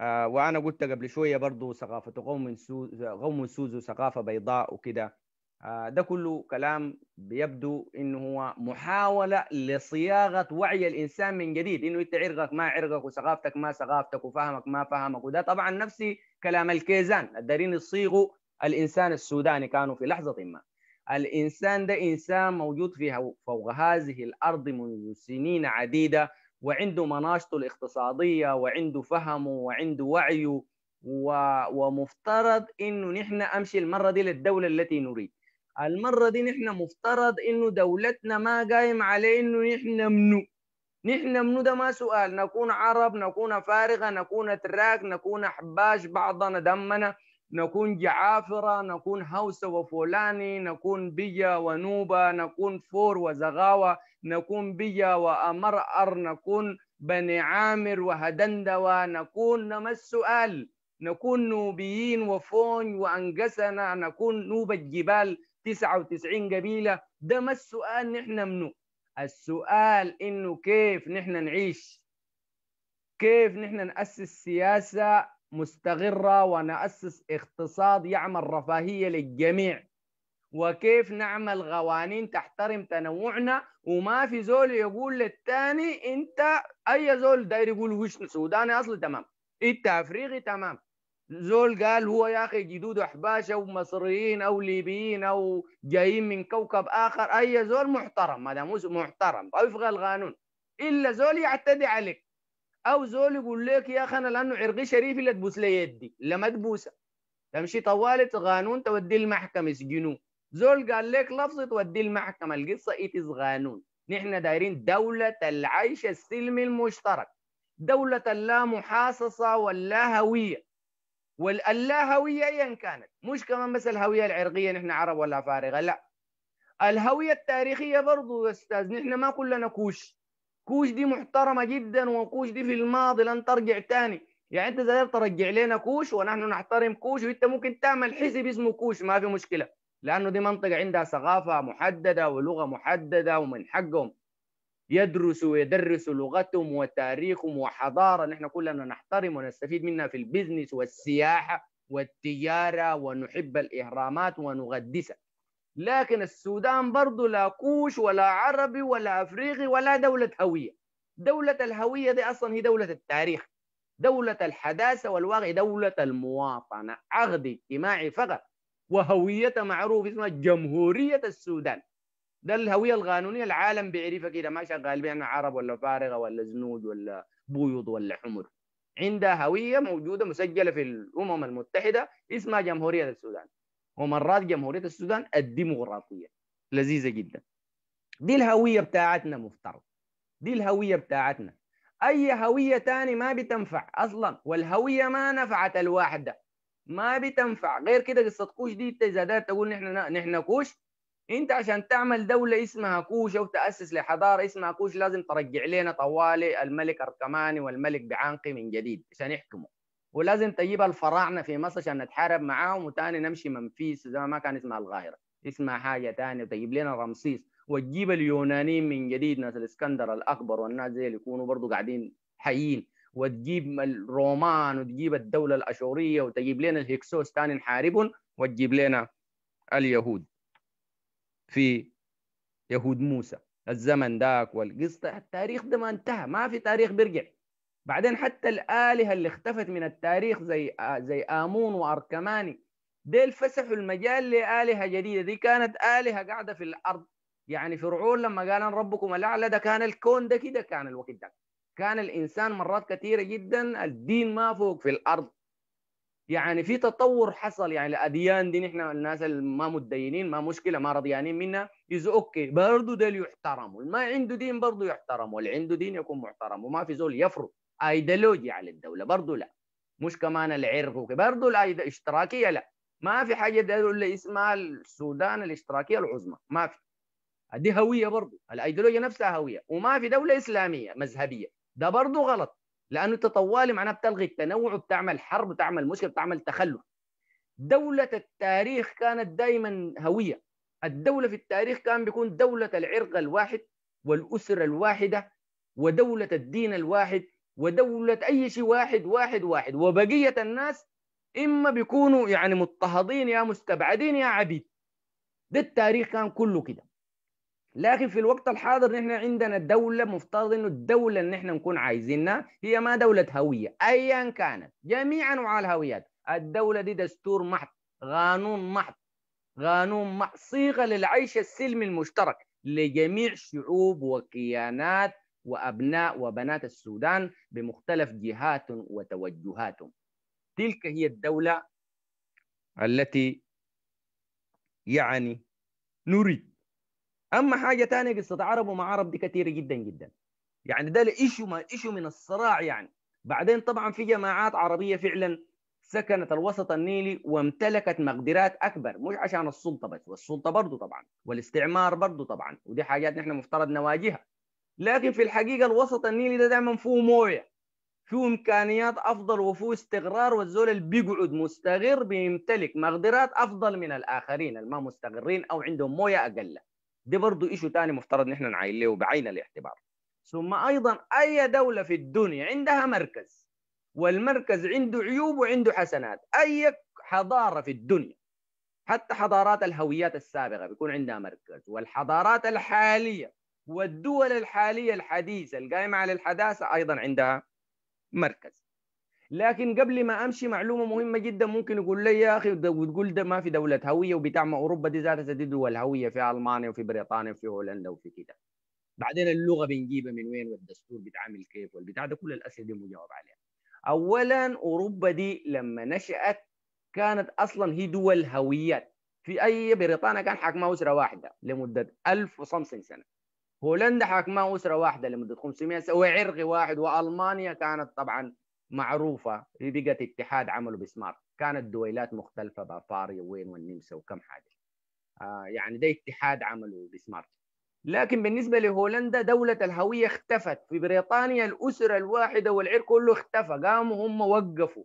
آه وانا قلت قبل شويه برضو ثقافه قوم سوز قوم سوزو ثقافه بيضاء وكده آه ده كله كلام بيبدو انه هو محاوله لصياغه وعي الانسان من جديد انه انت عرقك ما عرقك وثقافتك ما ثقافتك وفهمك ما فهمك وده طبعا نفسي كلام الكيزان الدارين يصيغوا الانسان السوداني كانوا في لحظه ما الإنسان ده إنسان موجود فيها فوق هذه الأرض منذ سنين عديدة وعنده مناشطه الاقتصادية وعنده فهمه وعنده وعيه ومفترض إنه نحن أمشي المرة دي للدولة التي نريد المرة دي نحن مفترض إنه دولتنا ما قايم على إنه نحن منو نحن منو ده ما سؤال نكون عرب نكون فارغة نكون تراك نكون حباش بعضنا دمنا نكون جعافرة نكون هوسة وفولاني نكون بيا ونوبة نكون فور وزغاوة نكون بيا وأمرأر نكون بني عامر وهدندوة نكون نما السؤال نكون نوبيين وفون وأنقسنا نكون نوبة جبال 99 قبيلة ده ما السؤال نحن منو السؤال إنه كيف نحن نعيش كيف نحن نأسس سياسة مستغرة ونأسس اقتصاد يعمل رفاهية للجميع وكيف نعمل قوانين تحترم تنوعنا وما في زول يقول للثاني انت اي زول داير يقول وش سوداني اصلي تمام انت افريقي تمام زول قال هو يا اخي جدود احباش او مصريين او ليبيين او جايين من كوكب اخر اي زول محترم ما محترم وفق القانون الا زول يعتدي عليك او زول يقول لك يا اخي انا لانه عرقي شريف لا تبوس لي يدي لا ما تبوسه تمشي طوالت قانون تودي المحكمه يسجنوه زول قال لك لفظ تودي المحكمه القصه ايتز قانون نحن دايرين دولة العيش السلمي المشترك دولة لا محاصصة ولا هوية واللا هوية أيا كانت مش كمان بس الهوية العرقية نحن عرب ولا فارغة لا الهوية التاريخية برضو أستاذ نحن ما كلنا كوش كوش دي محترمه جدا وكوش دي في الماضي لن ترجع تاني يعني انت زي ترجع لنا كوش ونحن نحترم كوش وانت ممكن تعمل حزب اسمه كوش ما في مشكله لانه دي منطقه عندها ثقافه محدده ولغه محدده ومن حقهم يدرسوا ويدرسوا لغتهم وتاريخهم وحضاره نحن كلنا نحترم ونستفيد منها في البزنس والسياحه والتجاره ونحب الاهرامات ونقدسها لكن السودان برضه لا كوش ولا عربي ولا افريقي ولا دوله هويه دوله الهويه دي اصلا هي دوله التاريخ دوله الحداثه والواقع دوله المواطنه عقد اجتماعي فقط وهويتها معروف اسمها جمهوريه السودان ده الهويه القانونيه العالم بيعرفها كده ما شغال بين عرب ولا فارغه ولا زنود ولا بيوض ولا حمر عندها هويه موجوده مسجله في الامم المتحده اسمها جمهوريه السودان ومرات جمهورية السودان الديمقراطية لذيذة جدا دي الهوية بتاعتنا مفترض دي الهوية بتاعتنا أي هوية تاني ما بتنفع أصلا والهوية ما نفعت الواحدة ما بتنفع غير كده قصة كوش دي انت إذا دارت تقول نحن نحن كوش انت عشان تعمل دولة اسمها كوش او تأسس لحضارة اسمها كوش لازم ترجع لنا طوالي الملك أركماني والملك بعانقي من جديد عشان يحكموا ولازم تجيب الفراعنه في مصر عشان نتحارب معاهم وتاني نمشي منفيس زي ما كان اسمها الغايره اسمها حاجه تانية وتجيب لنا رمسيس وتجيب اليونانيين من جديد ناس الاسكندر الاكبر والناس زي اللي يكونوا برضه قاعدين حيين وتجيب الرومان وتجيب الدوله الاشوريه وتجيب لنا الهكسوس تاني نحاربهم وتجيب لنا اليهود في يهود موسى الزمن داك والقصه التاريخ ده ما انتهى ما في تاريخ بيرجع بعدين حتى الالهه اللي اختفت من التاريخ زي زي امون واركماني ديل فسحوا المجال لالهه جديده دي كانت الهه قاعده في الارض يعني فرعون لما قال ان ربكم الاعلى ده كان الكون ده كده كان الوقت ده كان الانسان مرات كثيره جدا الدين ما فوق في الارض يعني في تطور حصل يعني الاديان دي نحن الناس اللي ما متدينين ما مشكله ما رضيانين منها از اوكي برضه ديل يحترموا اللي ما عنده دين برضه يحترم واللي عنده دين يكون محترم وما في زول يفرض ايديولوجي على الدوله برضه لا مش كمان العرق برضه الاشتراكيه لا ما في حاجه دوله اسمها السودان الاشتراكيه العظمى ما في دي هويه برضه الايديولوجيا نفسها هويه وما في دوله اسلاميه مذهبيه ده برضه غلط لانه انت طوالي معناه بتلغي التنوع وبتعمل حرب وبتعمل مشكله بتعمل تخلف دولة التاريخ كانت دائما هوية الدولة في التاريخ كان بيكون دولة العرق الواحد والأسرة الواحدة ودولة الدين الواحد ودولة أي شيء واحد واحد واحد وبقية الناس إما بيكونوا يعني مضطهدين يا مستبعدين يا عبيد ده التاريخ كان كله كده لكن في الوقت الحاضر نحن عندنا دولة مفترض انه الدولة اللي نحن نكون عايزينها هي ما دولة هوية ايا كانت جميع انواع الهويات الدولة دي دستور محض قانون محض قانون محض صيغة للعيش السلمي المشترك لجميع شعوب وكيانات وأبناء وبنات السودان بمختلف جهات وتوجهات تلك هي الدولة التي يعني نريد أما حاجة ثانية قصة عرب وما عرب دي كثيرة جدا جدا يعني ده إيشو ما إيشو من الصراع يعني بعدين طبعا في جماعات عربية فعلا سكنت الوسط النيلي وامتلكت مقدرات أكبر مش عشان السلطة بس والسلطة برضو طبعا والاستعمار برضو طبعا ودي حاجات نحن مفترض نواجهها لكن في الحقيقه الوسط النيلي ده دايما فيه مويه فيه امكانيات افضل وفيه استقرار والزول اللي بيقعد مستقر بيمتلك مقدرات افضل من الاخرين اللي ما مستقرين او عندهم مويه اقل دي برضه ايشو تاني مفترض نحن نعين له بعين الاعتبار ثم ايضا اي دوله في الدنيا عندها مركز والمركز عنده عيوب وعنده حسنات اي حضاره في الدنيا حتى حضارات الهويات السابقه بيكون عندها مركز والحضارات الحاليه والدول الحالية الحديثة القائمة على الحداثة أيضا عندها مركز لكن قبل ما امشي معلومه مهمه جدا ممكن يقول لي يا اخي وتقول ده ما في دوله هويه وبتاع ما اوروبا دي ذاتها دي دول هويه في المانيا وفي بريطانيا وفي هولندا وفي كده بعدين اللغه بنجيبها من وين والدستور بيتعامل كيف والبتاع ده كل الاسئله دي مجاوب عليها اولا اوروبا دي لما نشات كانت اصلا هي دول هويات في اي بريطانيا كان حاكمها اسره واحده لمده 1050 سنه هولندا حكمها أسرة واحدة لمدة 500 سنة وعرقي واحد وألمانيا كانت طبعا معروفة هي بقت اتحاد عملوا بسمارت كانت دويلات مختلفة بافاريا وين والنمسا وكم حاجة آه يعني ده اتحاد عملوا بسمارت لكن بالنسبة لهولندا دولة الهوية اختفت في بريطانيا الأسرة الواحدة والعرق كله اختفى قاموا هم وقفوا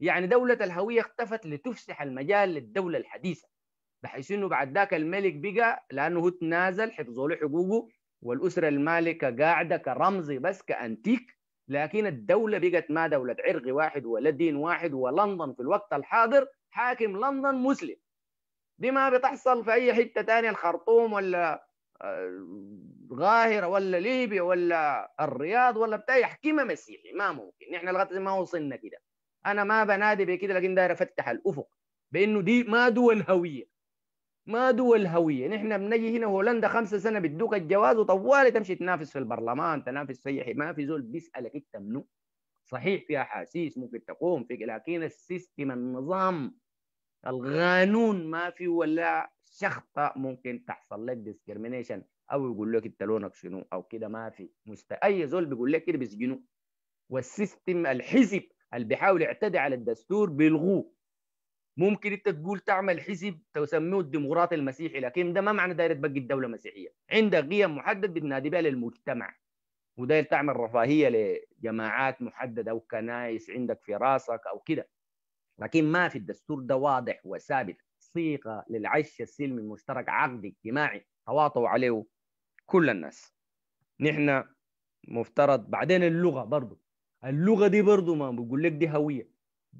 يعني دولة الهوية اختفت لتفسح المجال للدولة الحديثة بحيث انه بعد ذاك الملك بقى لانه هو تنازل حفظوا له حقوقه والاسره المالكه قاعده كرمزي بس كانتيك لكن الدوله بقت ما دوله عرق واحد ولا دين واحد ولندن في الوقت الحاضر حاكم لندن مسلم دي ما بتحصل في اي حته ثانيه الخرطوم ولا آه، القاهره ولا ليبيا ولا الرياض ولا بتاع يحكمها مسيحي ما ممكن نحن لغايه ما وصلنا كده انا ما بنادي بكده لكن داير افتح الافق بانه دي ما دول هويه ما دول هويه نحن بنجي هنا هولندا خمسة سنه بدوك الجواز وطوالي تمشي تنافس في البرلمان تنافس في ما في زول بيسالك انت منو صحيح في احاسيس ممكن تقوم فيك لكن السيستم النظام القانون ما في ولا شخطه ممكن تحصل لك ديسكريميشن او يقول لك انت لونك شنو او كده ما في مست... اي زول بيقول لك كده بيسجنوه والسيستم الحزب اللي بيحاول يعتدي على الدستور بيلغوه ممكن انت تقول تعمل حزب تسميه الديمقراطي المسيحي لكن ده ما معنى داير تبقي الدوله مسيحيه عندها قيم محدد بتنادي بها للمجتمع وداير تعمل رفاهيه لجماعات محدده او كنائس عندك في راسك او كده لكن ما في الدستور ده واضح وثابت صيغه للعش السلمي المشترك عقد اجتماعي تواطوا عليه كل الناس نحن مفترض بعدين اللغه برضه اللغه دي برضه ما بقول لك دي هويه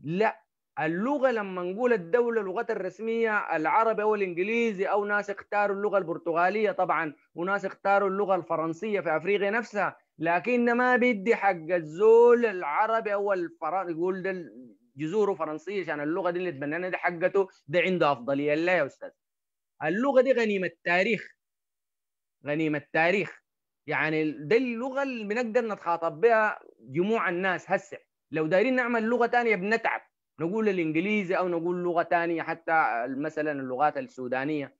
لا اللغه لما نقول الدوله لغة الرسميه العربي او الانجليزي او ناس اختاروا اللغه البرتغاليه طبعا وناس اختاروا اللغه الفرنسيه في افريقيا نفسها لكن ما بدي حق الزول العربي او الفرنسي يقول ده جذوره فرنسيه عشان اللغه دي اللي تبنانا دي حقته ده عنده افضليه لا يا استاذ اللغه دي غنيمه التاريخ غنيمه التاريخ يعني دي اللغه اللي بنقدر نتخاطب بها جموع الناس هسه لو دايرين نعمل لغه ثانيه بنتعب نقول الانجليزي او نقول لغه ثانيه حتى مثلا اللغات السودانيه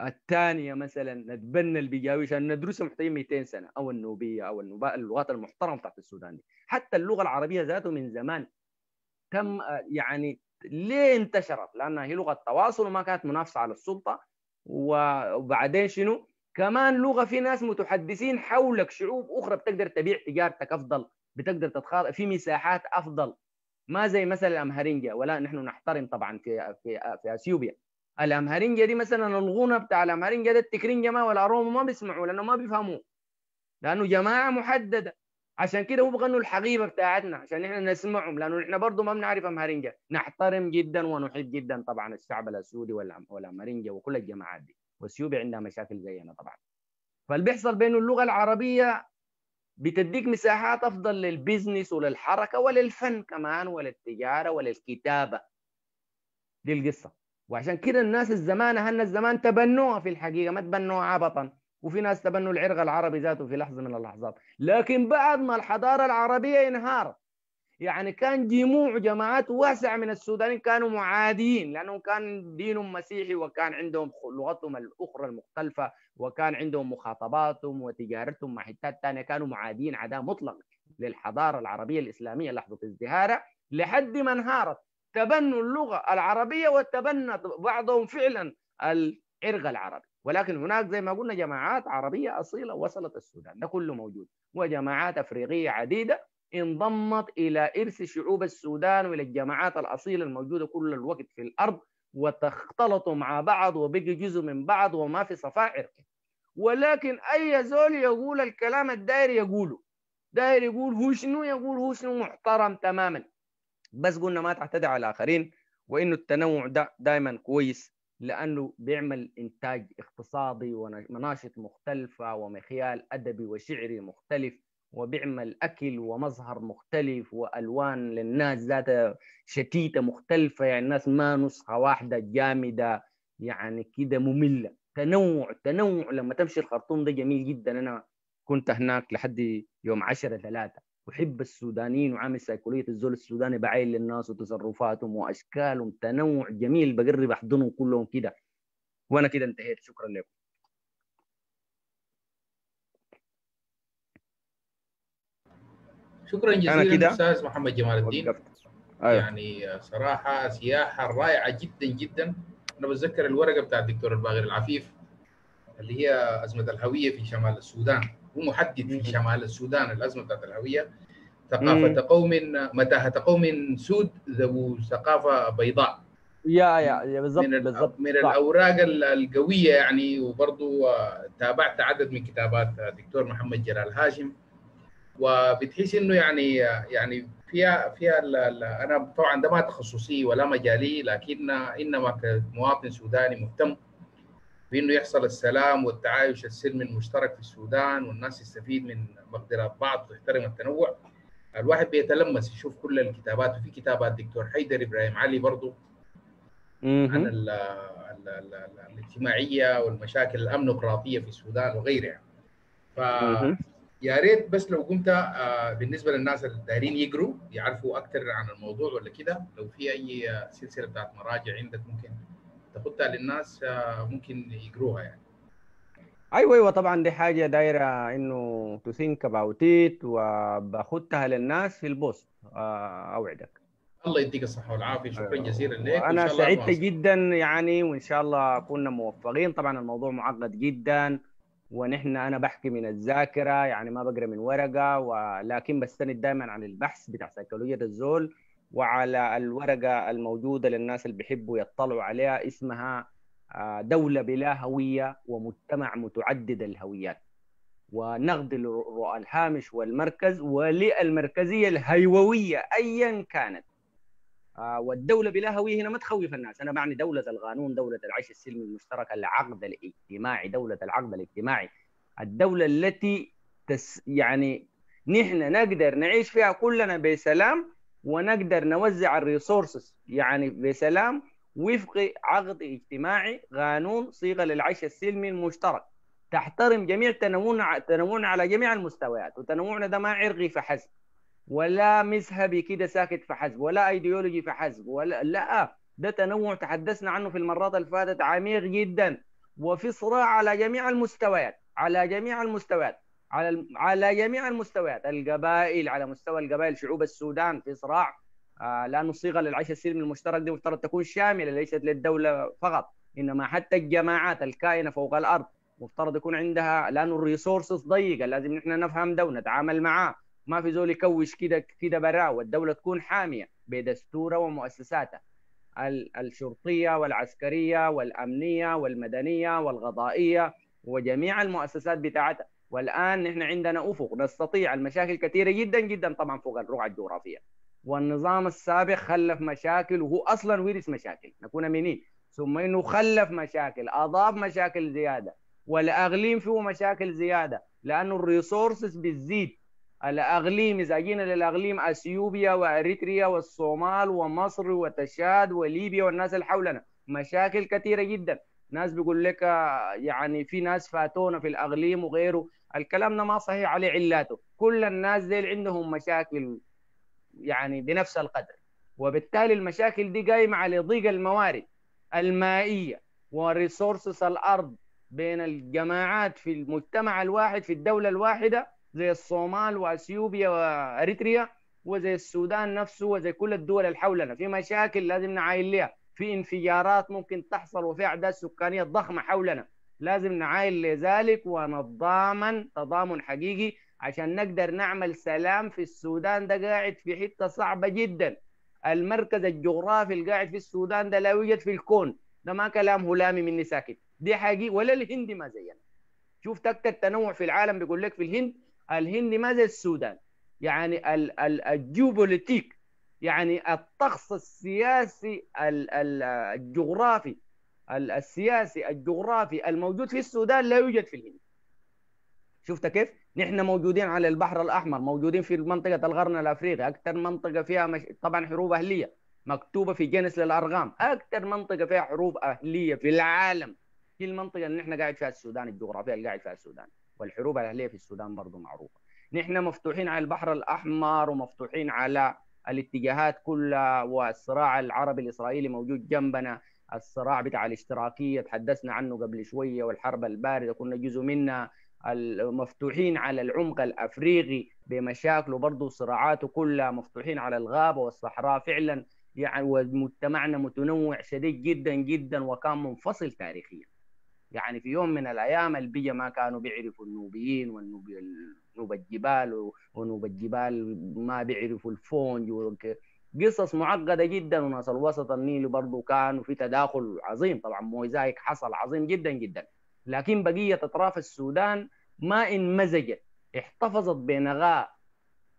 الثانيه مثلا نتبنى البيجاوي عشان ندرسها محتاجين 200 سنه او النوبيه او النوبة اللغات المحترمه بتاعت السودان دي حتى اللغه العربيه ذاته من زمان تم يعني ليه انتشرت؟ لانها هي لغه تواصل وما كانت منافسه على السلطه وبعدين شنو؟ كمان لغه في ناس متحدثين حولك شعوب اخرى بتقدر تبيع تجارتك افضل بتقدر تتخاطب في مساحات افضل ما زي مثلا الامهرنجة ولا نحن نحترم طبعا في في في اثيوبيا الامهرنجة دي مثلا الغونه بتاع الامهرنجة ده التكرنجة ما ولا روما ما بيسمعوا لانه ما بيفهموه لانه جماعه محدده عشان كده هو بغنوا الحقيبه بتاعتنا عشان احنا نسمعهم لانه احنا برضه ما بنعرف امهرنجة نحترم جدا ونحب جدا طبعا الشعب الاسيودي والامهرنجة وكل الجماعات دي واثيوبيا عندها مشاكل زينا طبعا فاللي بيحصل بين اللغه العربيه بتديك مساحات افضل للبيزنس وللحركه وللفن كمان وللتجاره وللكتابه دي القصه وعشان كده الناس الزمان اهلنا الزمان تبنوها في الحقيقه ما تبنوها عبطا وفي ناس تبنوا العرق العربي ذاته في لحظه من اللحظات لكن بعد ما الحضاره العربيه انهارت يعني كان جموع جماعات واسعة من السودانيين كانوا معادين لأنهم كان دينهم مسيحي وكان عندهم لغتهم الأخرى المختلفة وكان عندهم مخاطباتهم وتجارتهم مع حتات ثانيه كانوا معادين عداء مطلق للحضاره العربيه الاسلاميه لحظه ازدهارها لحد ما انهارت تبنوا اللغه العربيه وتبنى بعضهم فعلا العرق العربي ولكن هناك زي ما قلنا جماعات عربيه اصيله وصلت السودان ده كله موجود وجماعات افريقيه عديده انضمت الى ارث شعوب السودان والى الجماعات الاصيله الموجوده كل الوقت في الارض وتختلطوا مع بعض وبقي جزء من بعض وما في صفاء عرقي ولكن أي زول يقول الكلام الداير يقوله داير يقول هو شنو يقول هو شنو محترم تماما بس قلنا ما تعتدي على الآخرين وإنه التنوع ده دائما كويس لأنه بيعمل إنتاج اقتصادي ومناشط مختلفة ومخيال أدبي وشعري مختلف وبيعمل أكل ومظهر مختلف وألوان للناس ذات شتيتة مختلفة يعني الناس ما نسخة واحدة جامدة يعني كده مملة تنوع تنوع لما تمشي الخرطوم ده جميل جدا انا كنت هناك لحد يوم 10 3 احب السودانيين وعامل سيكولوجيه الزول السوداني بعين للناس وتصرفاتهم واشكالهم تنوع جميل بقرب احضنهم كلهم كده وانا كده انتهيت شكرا لكم شكرا جزيلا استاذ محمد جمال الدين وقفت. أيوه. يعني صراحه سياحه رائعه جدا جدا انا بتذكر الورقه بتاع الدكتور الباغر العفيف اللي هي ازمه الهويه في شمال السودان هو محدد في شمال السودان الازمه بتاعت الهويه ثقافه قوم متاهه قوم سود ذو ثقافه بيضاء يا يا بالضبط من, بالزبط. من الاوراق القويه يعني وبرضه تابعت عدد من كتابات دكتور محمد جلال هاشم وبتحس انه يعني يعني فيها فيها لا لا انا طبعا ده ما تخصصي ولا مجالي لكن انما كمواطن سوداني مهتم بانه يحصل السلام والتعايش السلمي المشترك في السودان والناس تستفيد من مقدرات بعض وتحترم التنوع الواحد بيتلمس يشوف كل الكتابات وفي كتابات دكتور حيدر ابراهيم علي برضو عن الـ الـ الـ الـ الاجتماعيه والمشاكل الامنوقراطيه في السودان وغيرها ف يا ريت بس لو قمت آه، بالنسبه للناس اللي دايرين يقروا يعرفوا اكثر عن الموضوع ولا كده لو في اي سلسله بتاعت مراجع عندك ممكن تحطها للناس آه، ممكن يقروها يعني ايوه ايوه طبعا دي حاجه دايره انه تو ثينك اباوت ات وباخدها للناس في البوست آه، اوعدك الله يديك الصحه والعافيه شكرا جزيلا لك انا سعدت جدا يعني وان شاء الله كنا موفقين طبعا الموضوع معقد جدا ونحن انا بحكي من الذاكره يعني ما بقرا من ورقه ولكن بستند دائما على البحث بتاع سيكولوجيه الزول وعلى الورقه الموجوده للناس اللي بيحبوا يطلعوا عليها اسمها آه، دوله بلا هويه ومجتمع متعدد الهويات ونقد الهامش والمركز وللمركزيه الهيوويه ايا كانت والدولة بلا هوية هنا ما تخوف الناس أنا بعني دولة القانون دولة العيش السلمي المشترك العقد الاجتماعي دولة العقد الاجتماعي الدولة التي تس يعني نحن نقدر نعيش فيها كلنا بسلام ونقدر نوزع الريسورسز يعني بسلام وفق عقد اجتماعي قانون صيغه للعيش السلمي المشترك تحترم جميع تنوعنا تنوعنا على جميع المستويات وتنوعنا ده ما عرقي فحسب ولا مذهبي كده ساكت فحسب ولا ايديولوجي فحسب ولا لا ده تنوع تحدثنا عنه في المرات اللي فاتت عميق جدا وفي صراع على جميع المستويات على جميع المستويات على على جميع المستويات القبائل على مستوى القبائل شعوب السودان في صراع آه لانه الصيغه للعيش السلمي المشترك دي مفترض تكون شامله ليست للدوله فقط انما حتى الجماعات الكائنه فوق الارض مفترض يكون عندها لانه الريسورسز ضيقه لازم نحن نفهم ده ونتعامل معاه ما في زول يكوش كده كده برا والدوله تكون حاميه بدستورها ومؤسساتها الشرطيه والعسكريه والامنيه والمدنيه والغضائيه وجميع المؤسسات بتاعتها والان نحن عندنا افق نستطيع المشاكل كثيره جدا جدا طبعا فوق الرقعه الجغرافيه والنظام السابق خلف مشاكل وهو اصلا ورث مشاكل نكون امينين ثم انه خلف مشاكل اضاف مشاكل زياده والاغلين فيه مشاكل زياده لانه الريسورسز بتزيد الأغليم إذا جينا للأغليم أثيوبيا وأريتريا والصومال ومصر وتشاد وليبيا والناس اللي حولنا مشاكل كثيرة جدا ناس بيقول لك يعني في ناس فاتونا في الأغليم وغيره الكلام ده ما صحيح عليه علاته كل الناس ديل عندهم مشاكل يعني بنفس القدر وبالتالي المشاكل دي قايمة على ضيق الموارد المائية وريسورسز الأرض بين الجماعات في المجتمع الواحد في الدولة الواحدة زي الصومال واثيوبيا واريتريا وزي السودان نفسه وزي كل الدول اللي حولنا في مشاكل لازم نعاين لها في انفجارات ممكن تحصل وفي اعداد سكانيه ضخمه حولنا لازم نعاين لذلك ونتضامن تضامن حقيقي عشان نقدر نعمل سلام في السودان ده قاعد في حته صعبه جدا المركز الجغرافي اللي قاعد في السودان ده لا يوجد في الكون ده ما كلام هلامي مني ساكت دي حقيقة ولا الهندي ما زينا شوف تكتر تنوع في العالم بيقول لك في الهند الهند ما السودان يعني الجيوبوليتيك يعني الطقس السياسي الجغرافي السياسي الجغرافي الموجود في السودان لا يوجد في الهند شفت كيف؟ نحن موجودين على البحر الاحمر موجودين في منطقه القرن الافريقي اكثر منطقه فيها مش... طبعا حروب اهليه مكتوبه في جنس للارقام اكثر منطقه فيها حروب اهليه في العالم هي المنطقه اللي نحن قاعد فيها السودان الجغرافيه اللي قاعد فيها السودان والحروب الاهليه في السودان برضه معروفه نحن مفتوحين على البحر الاحمر ومفتوحين على الاتجاهات كلها والصراع العربي الاسرائيلي موجود جنبنا الصراع بتاع الاشتراكيه تحدثنا عنه قبل شويه والحرب البارده كنا جزء منها مفتوحين على العمق الافريقي بمشاكله برضه صراعاته كلها مفتوحين على الغابه والصحراء فعلا يعني ومجتمعنا متنوع شديد جدا جدا وكان منفصل تاريخيا يعني في يوم من الايام البية ما كانوا بيعرفوا النوبيين والنوب نوب الجبال ونوب الجبال ما بيعرفوا الفونج قصص معقده جدا وناس الوسط النيلي برضه كان في تداخل عظيم طبعا موزايك حصل عظيم جدا جدا لكن بقيه اطراف السودان ما انمزجت احتفظت بنغاء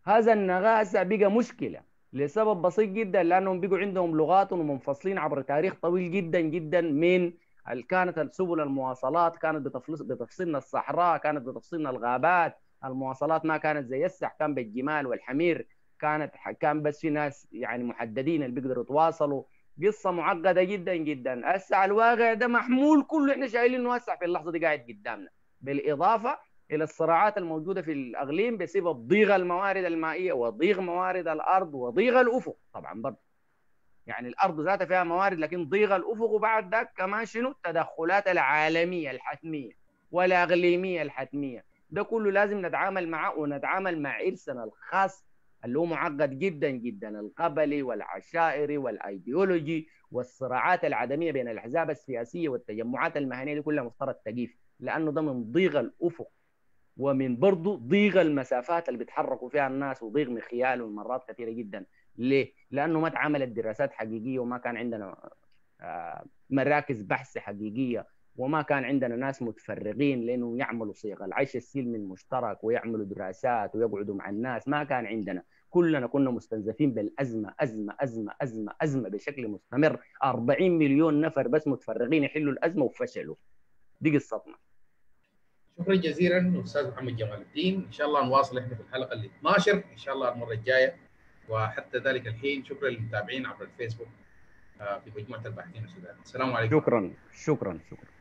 هذا النغاء هسه بقى مشكله لسبب بسيط جدا لانهم بقوا عندهم لغات ومنفصلين عبر تاريخ طويل جدا جدا من كانت سبل المواصلات كانت بتفصلنا الصحراء كانت بتفصلنا الغابات المواصلات ما كانت زي السح كان بالجمال والحمير كانت كان بس في ناس يعني محددين اللي بيقدروا يتواصلوا قصه معقده جدا جدا السع الواقع ده محمول كله احنا شايلينه واسع في اللحظه دي قاعد قدامنا بالاضافه الى الصراعات الموجوده في الاغليم بسبب ضيق الموارد المائيه وضيق موارد الارض وضيق الافق طبعا برضه يعني الارض ذاتها فيها موارد لكن ضيق الافق وبعد ذاك كمان شنو التدخلات العالميه الحتميه والاقليميه الحتميه ده كله لازم نتعامل معه ونتعامل مع ارثنا الخاص اللي هو معقد جدا جدا القبلي والعشائري والايديولوجي والصراعات العدميه بين الاحزاب السياسيه والتجمعات المهنيه دي كلها مفترض تقيف لانه ده من ضيق الافق ومن برضه ضيق المسافات اللي بيتحركوا فيها الناس وضيق مخيالهم مرات كثيره جدا ليه؟ لانه ما اتعملت دراسات حقيقيه وما كان عندنا آه، مراكز بحث حقيقيه وما كان عندنا ناس متفرغين لانه يعملوا صيغ العيش السلمي المشترك ويعملوا دراسات ويقعدوا مع الناس ما كان عندنا كلنا كنا مستنزفين بالازمه ازمه ازمه ازمه ازمه بشكل مستمر 40 مليون نفر بس متفرغين يحلوا الازمه وفشلوا دي قصتنا شكرا جزيلا استاذ محمد جمال الدين ان شاء الله نواصل احنا في الحلقه ال 12 ان شاء الله المره الجايه وحتى ذلك الحين شكرا للمتابعين عبر الفيسبوك آه، في مجموعه الباحثين السودانيين السلام عليكم شكرا شكرا شكرا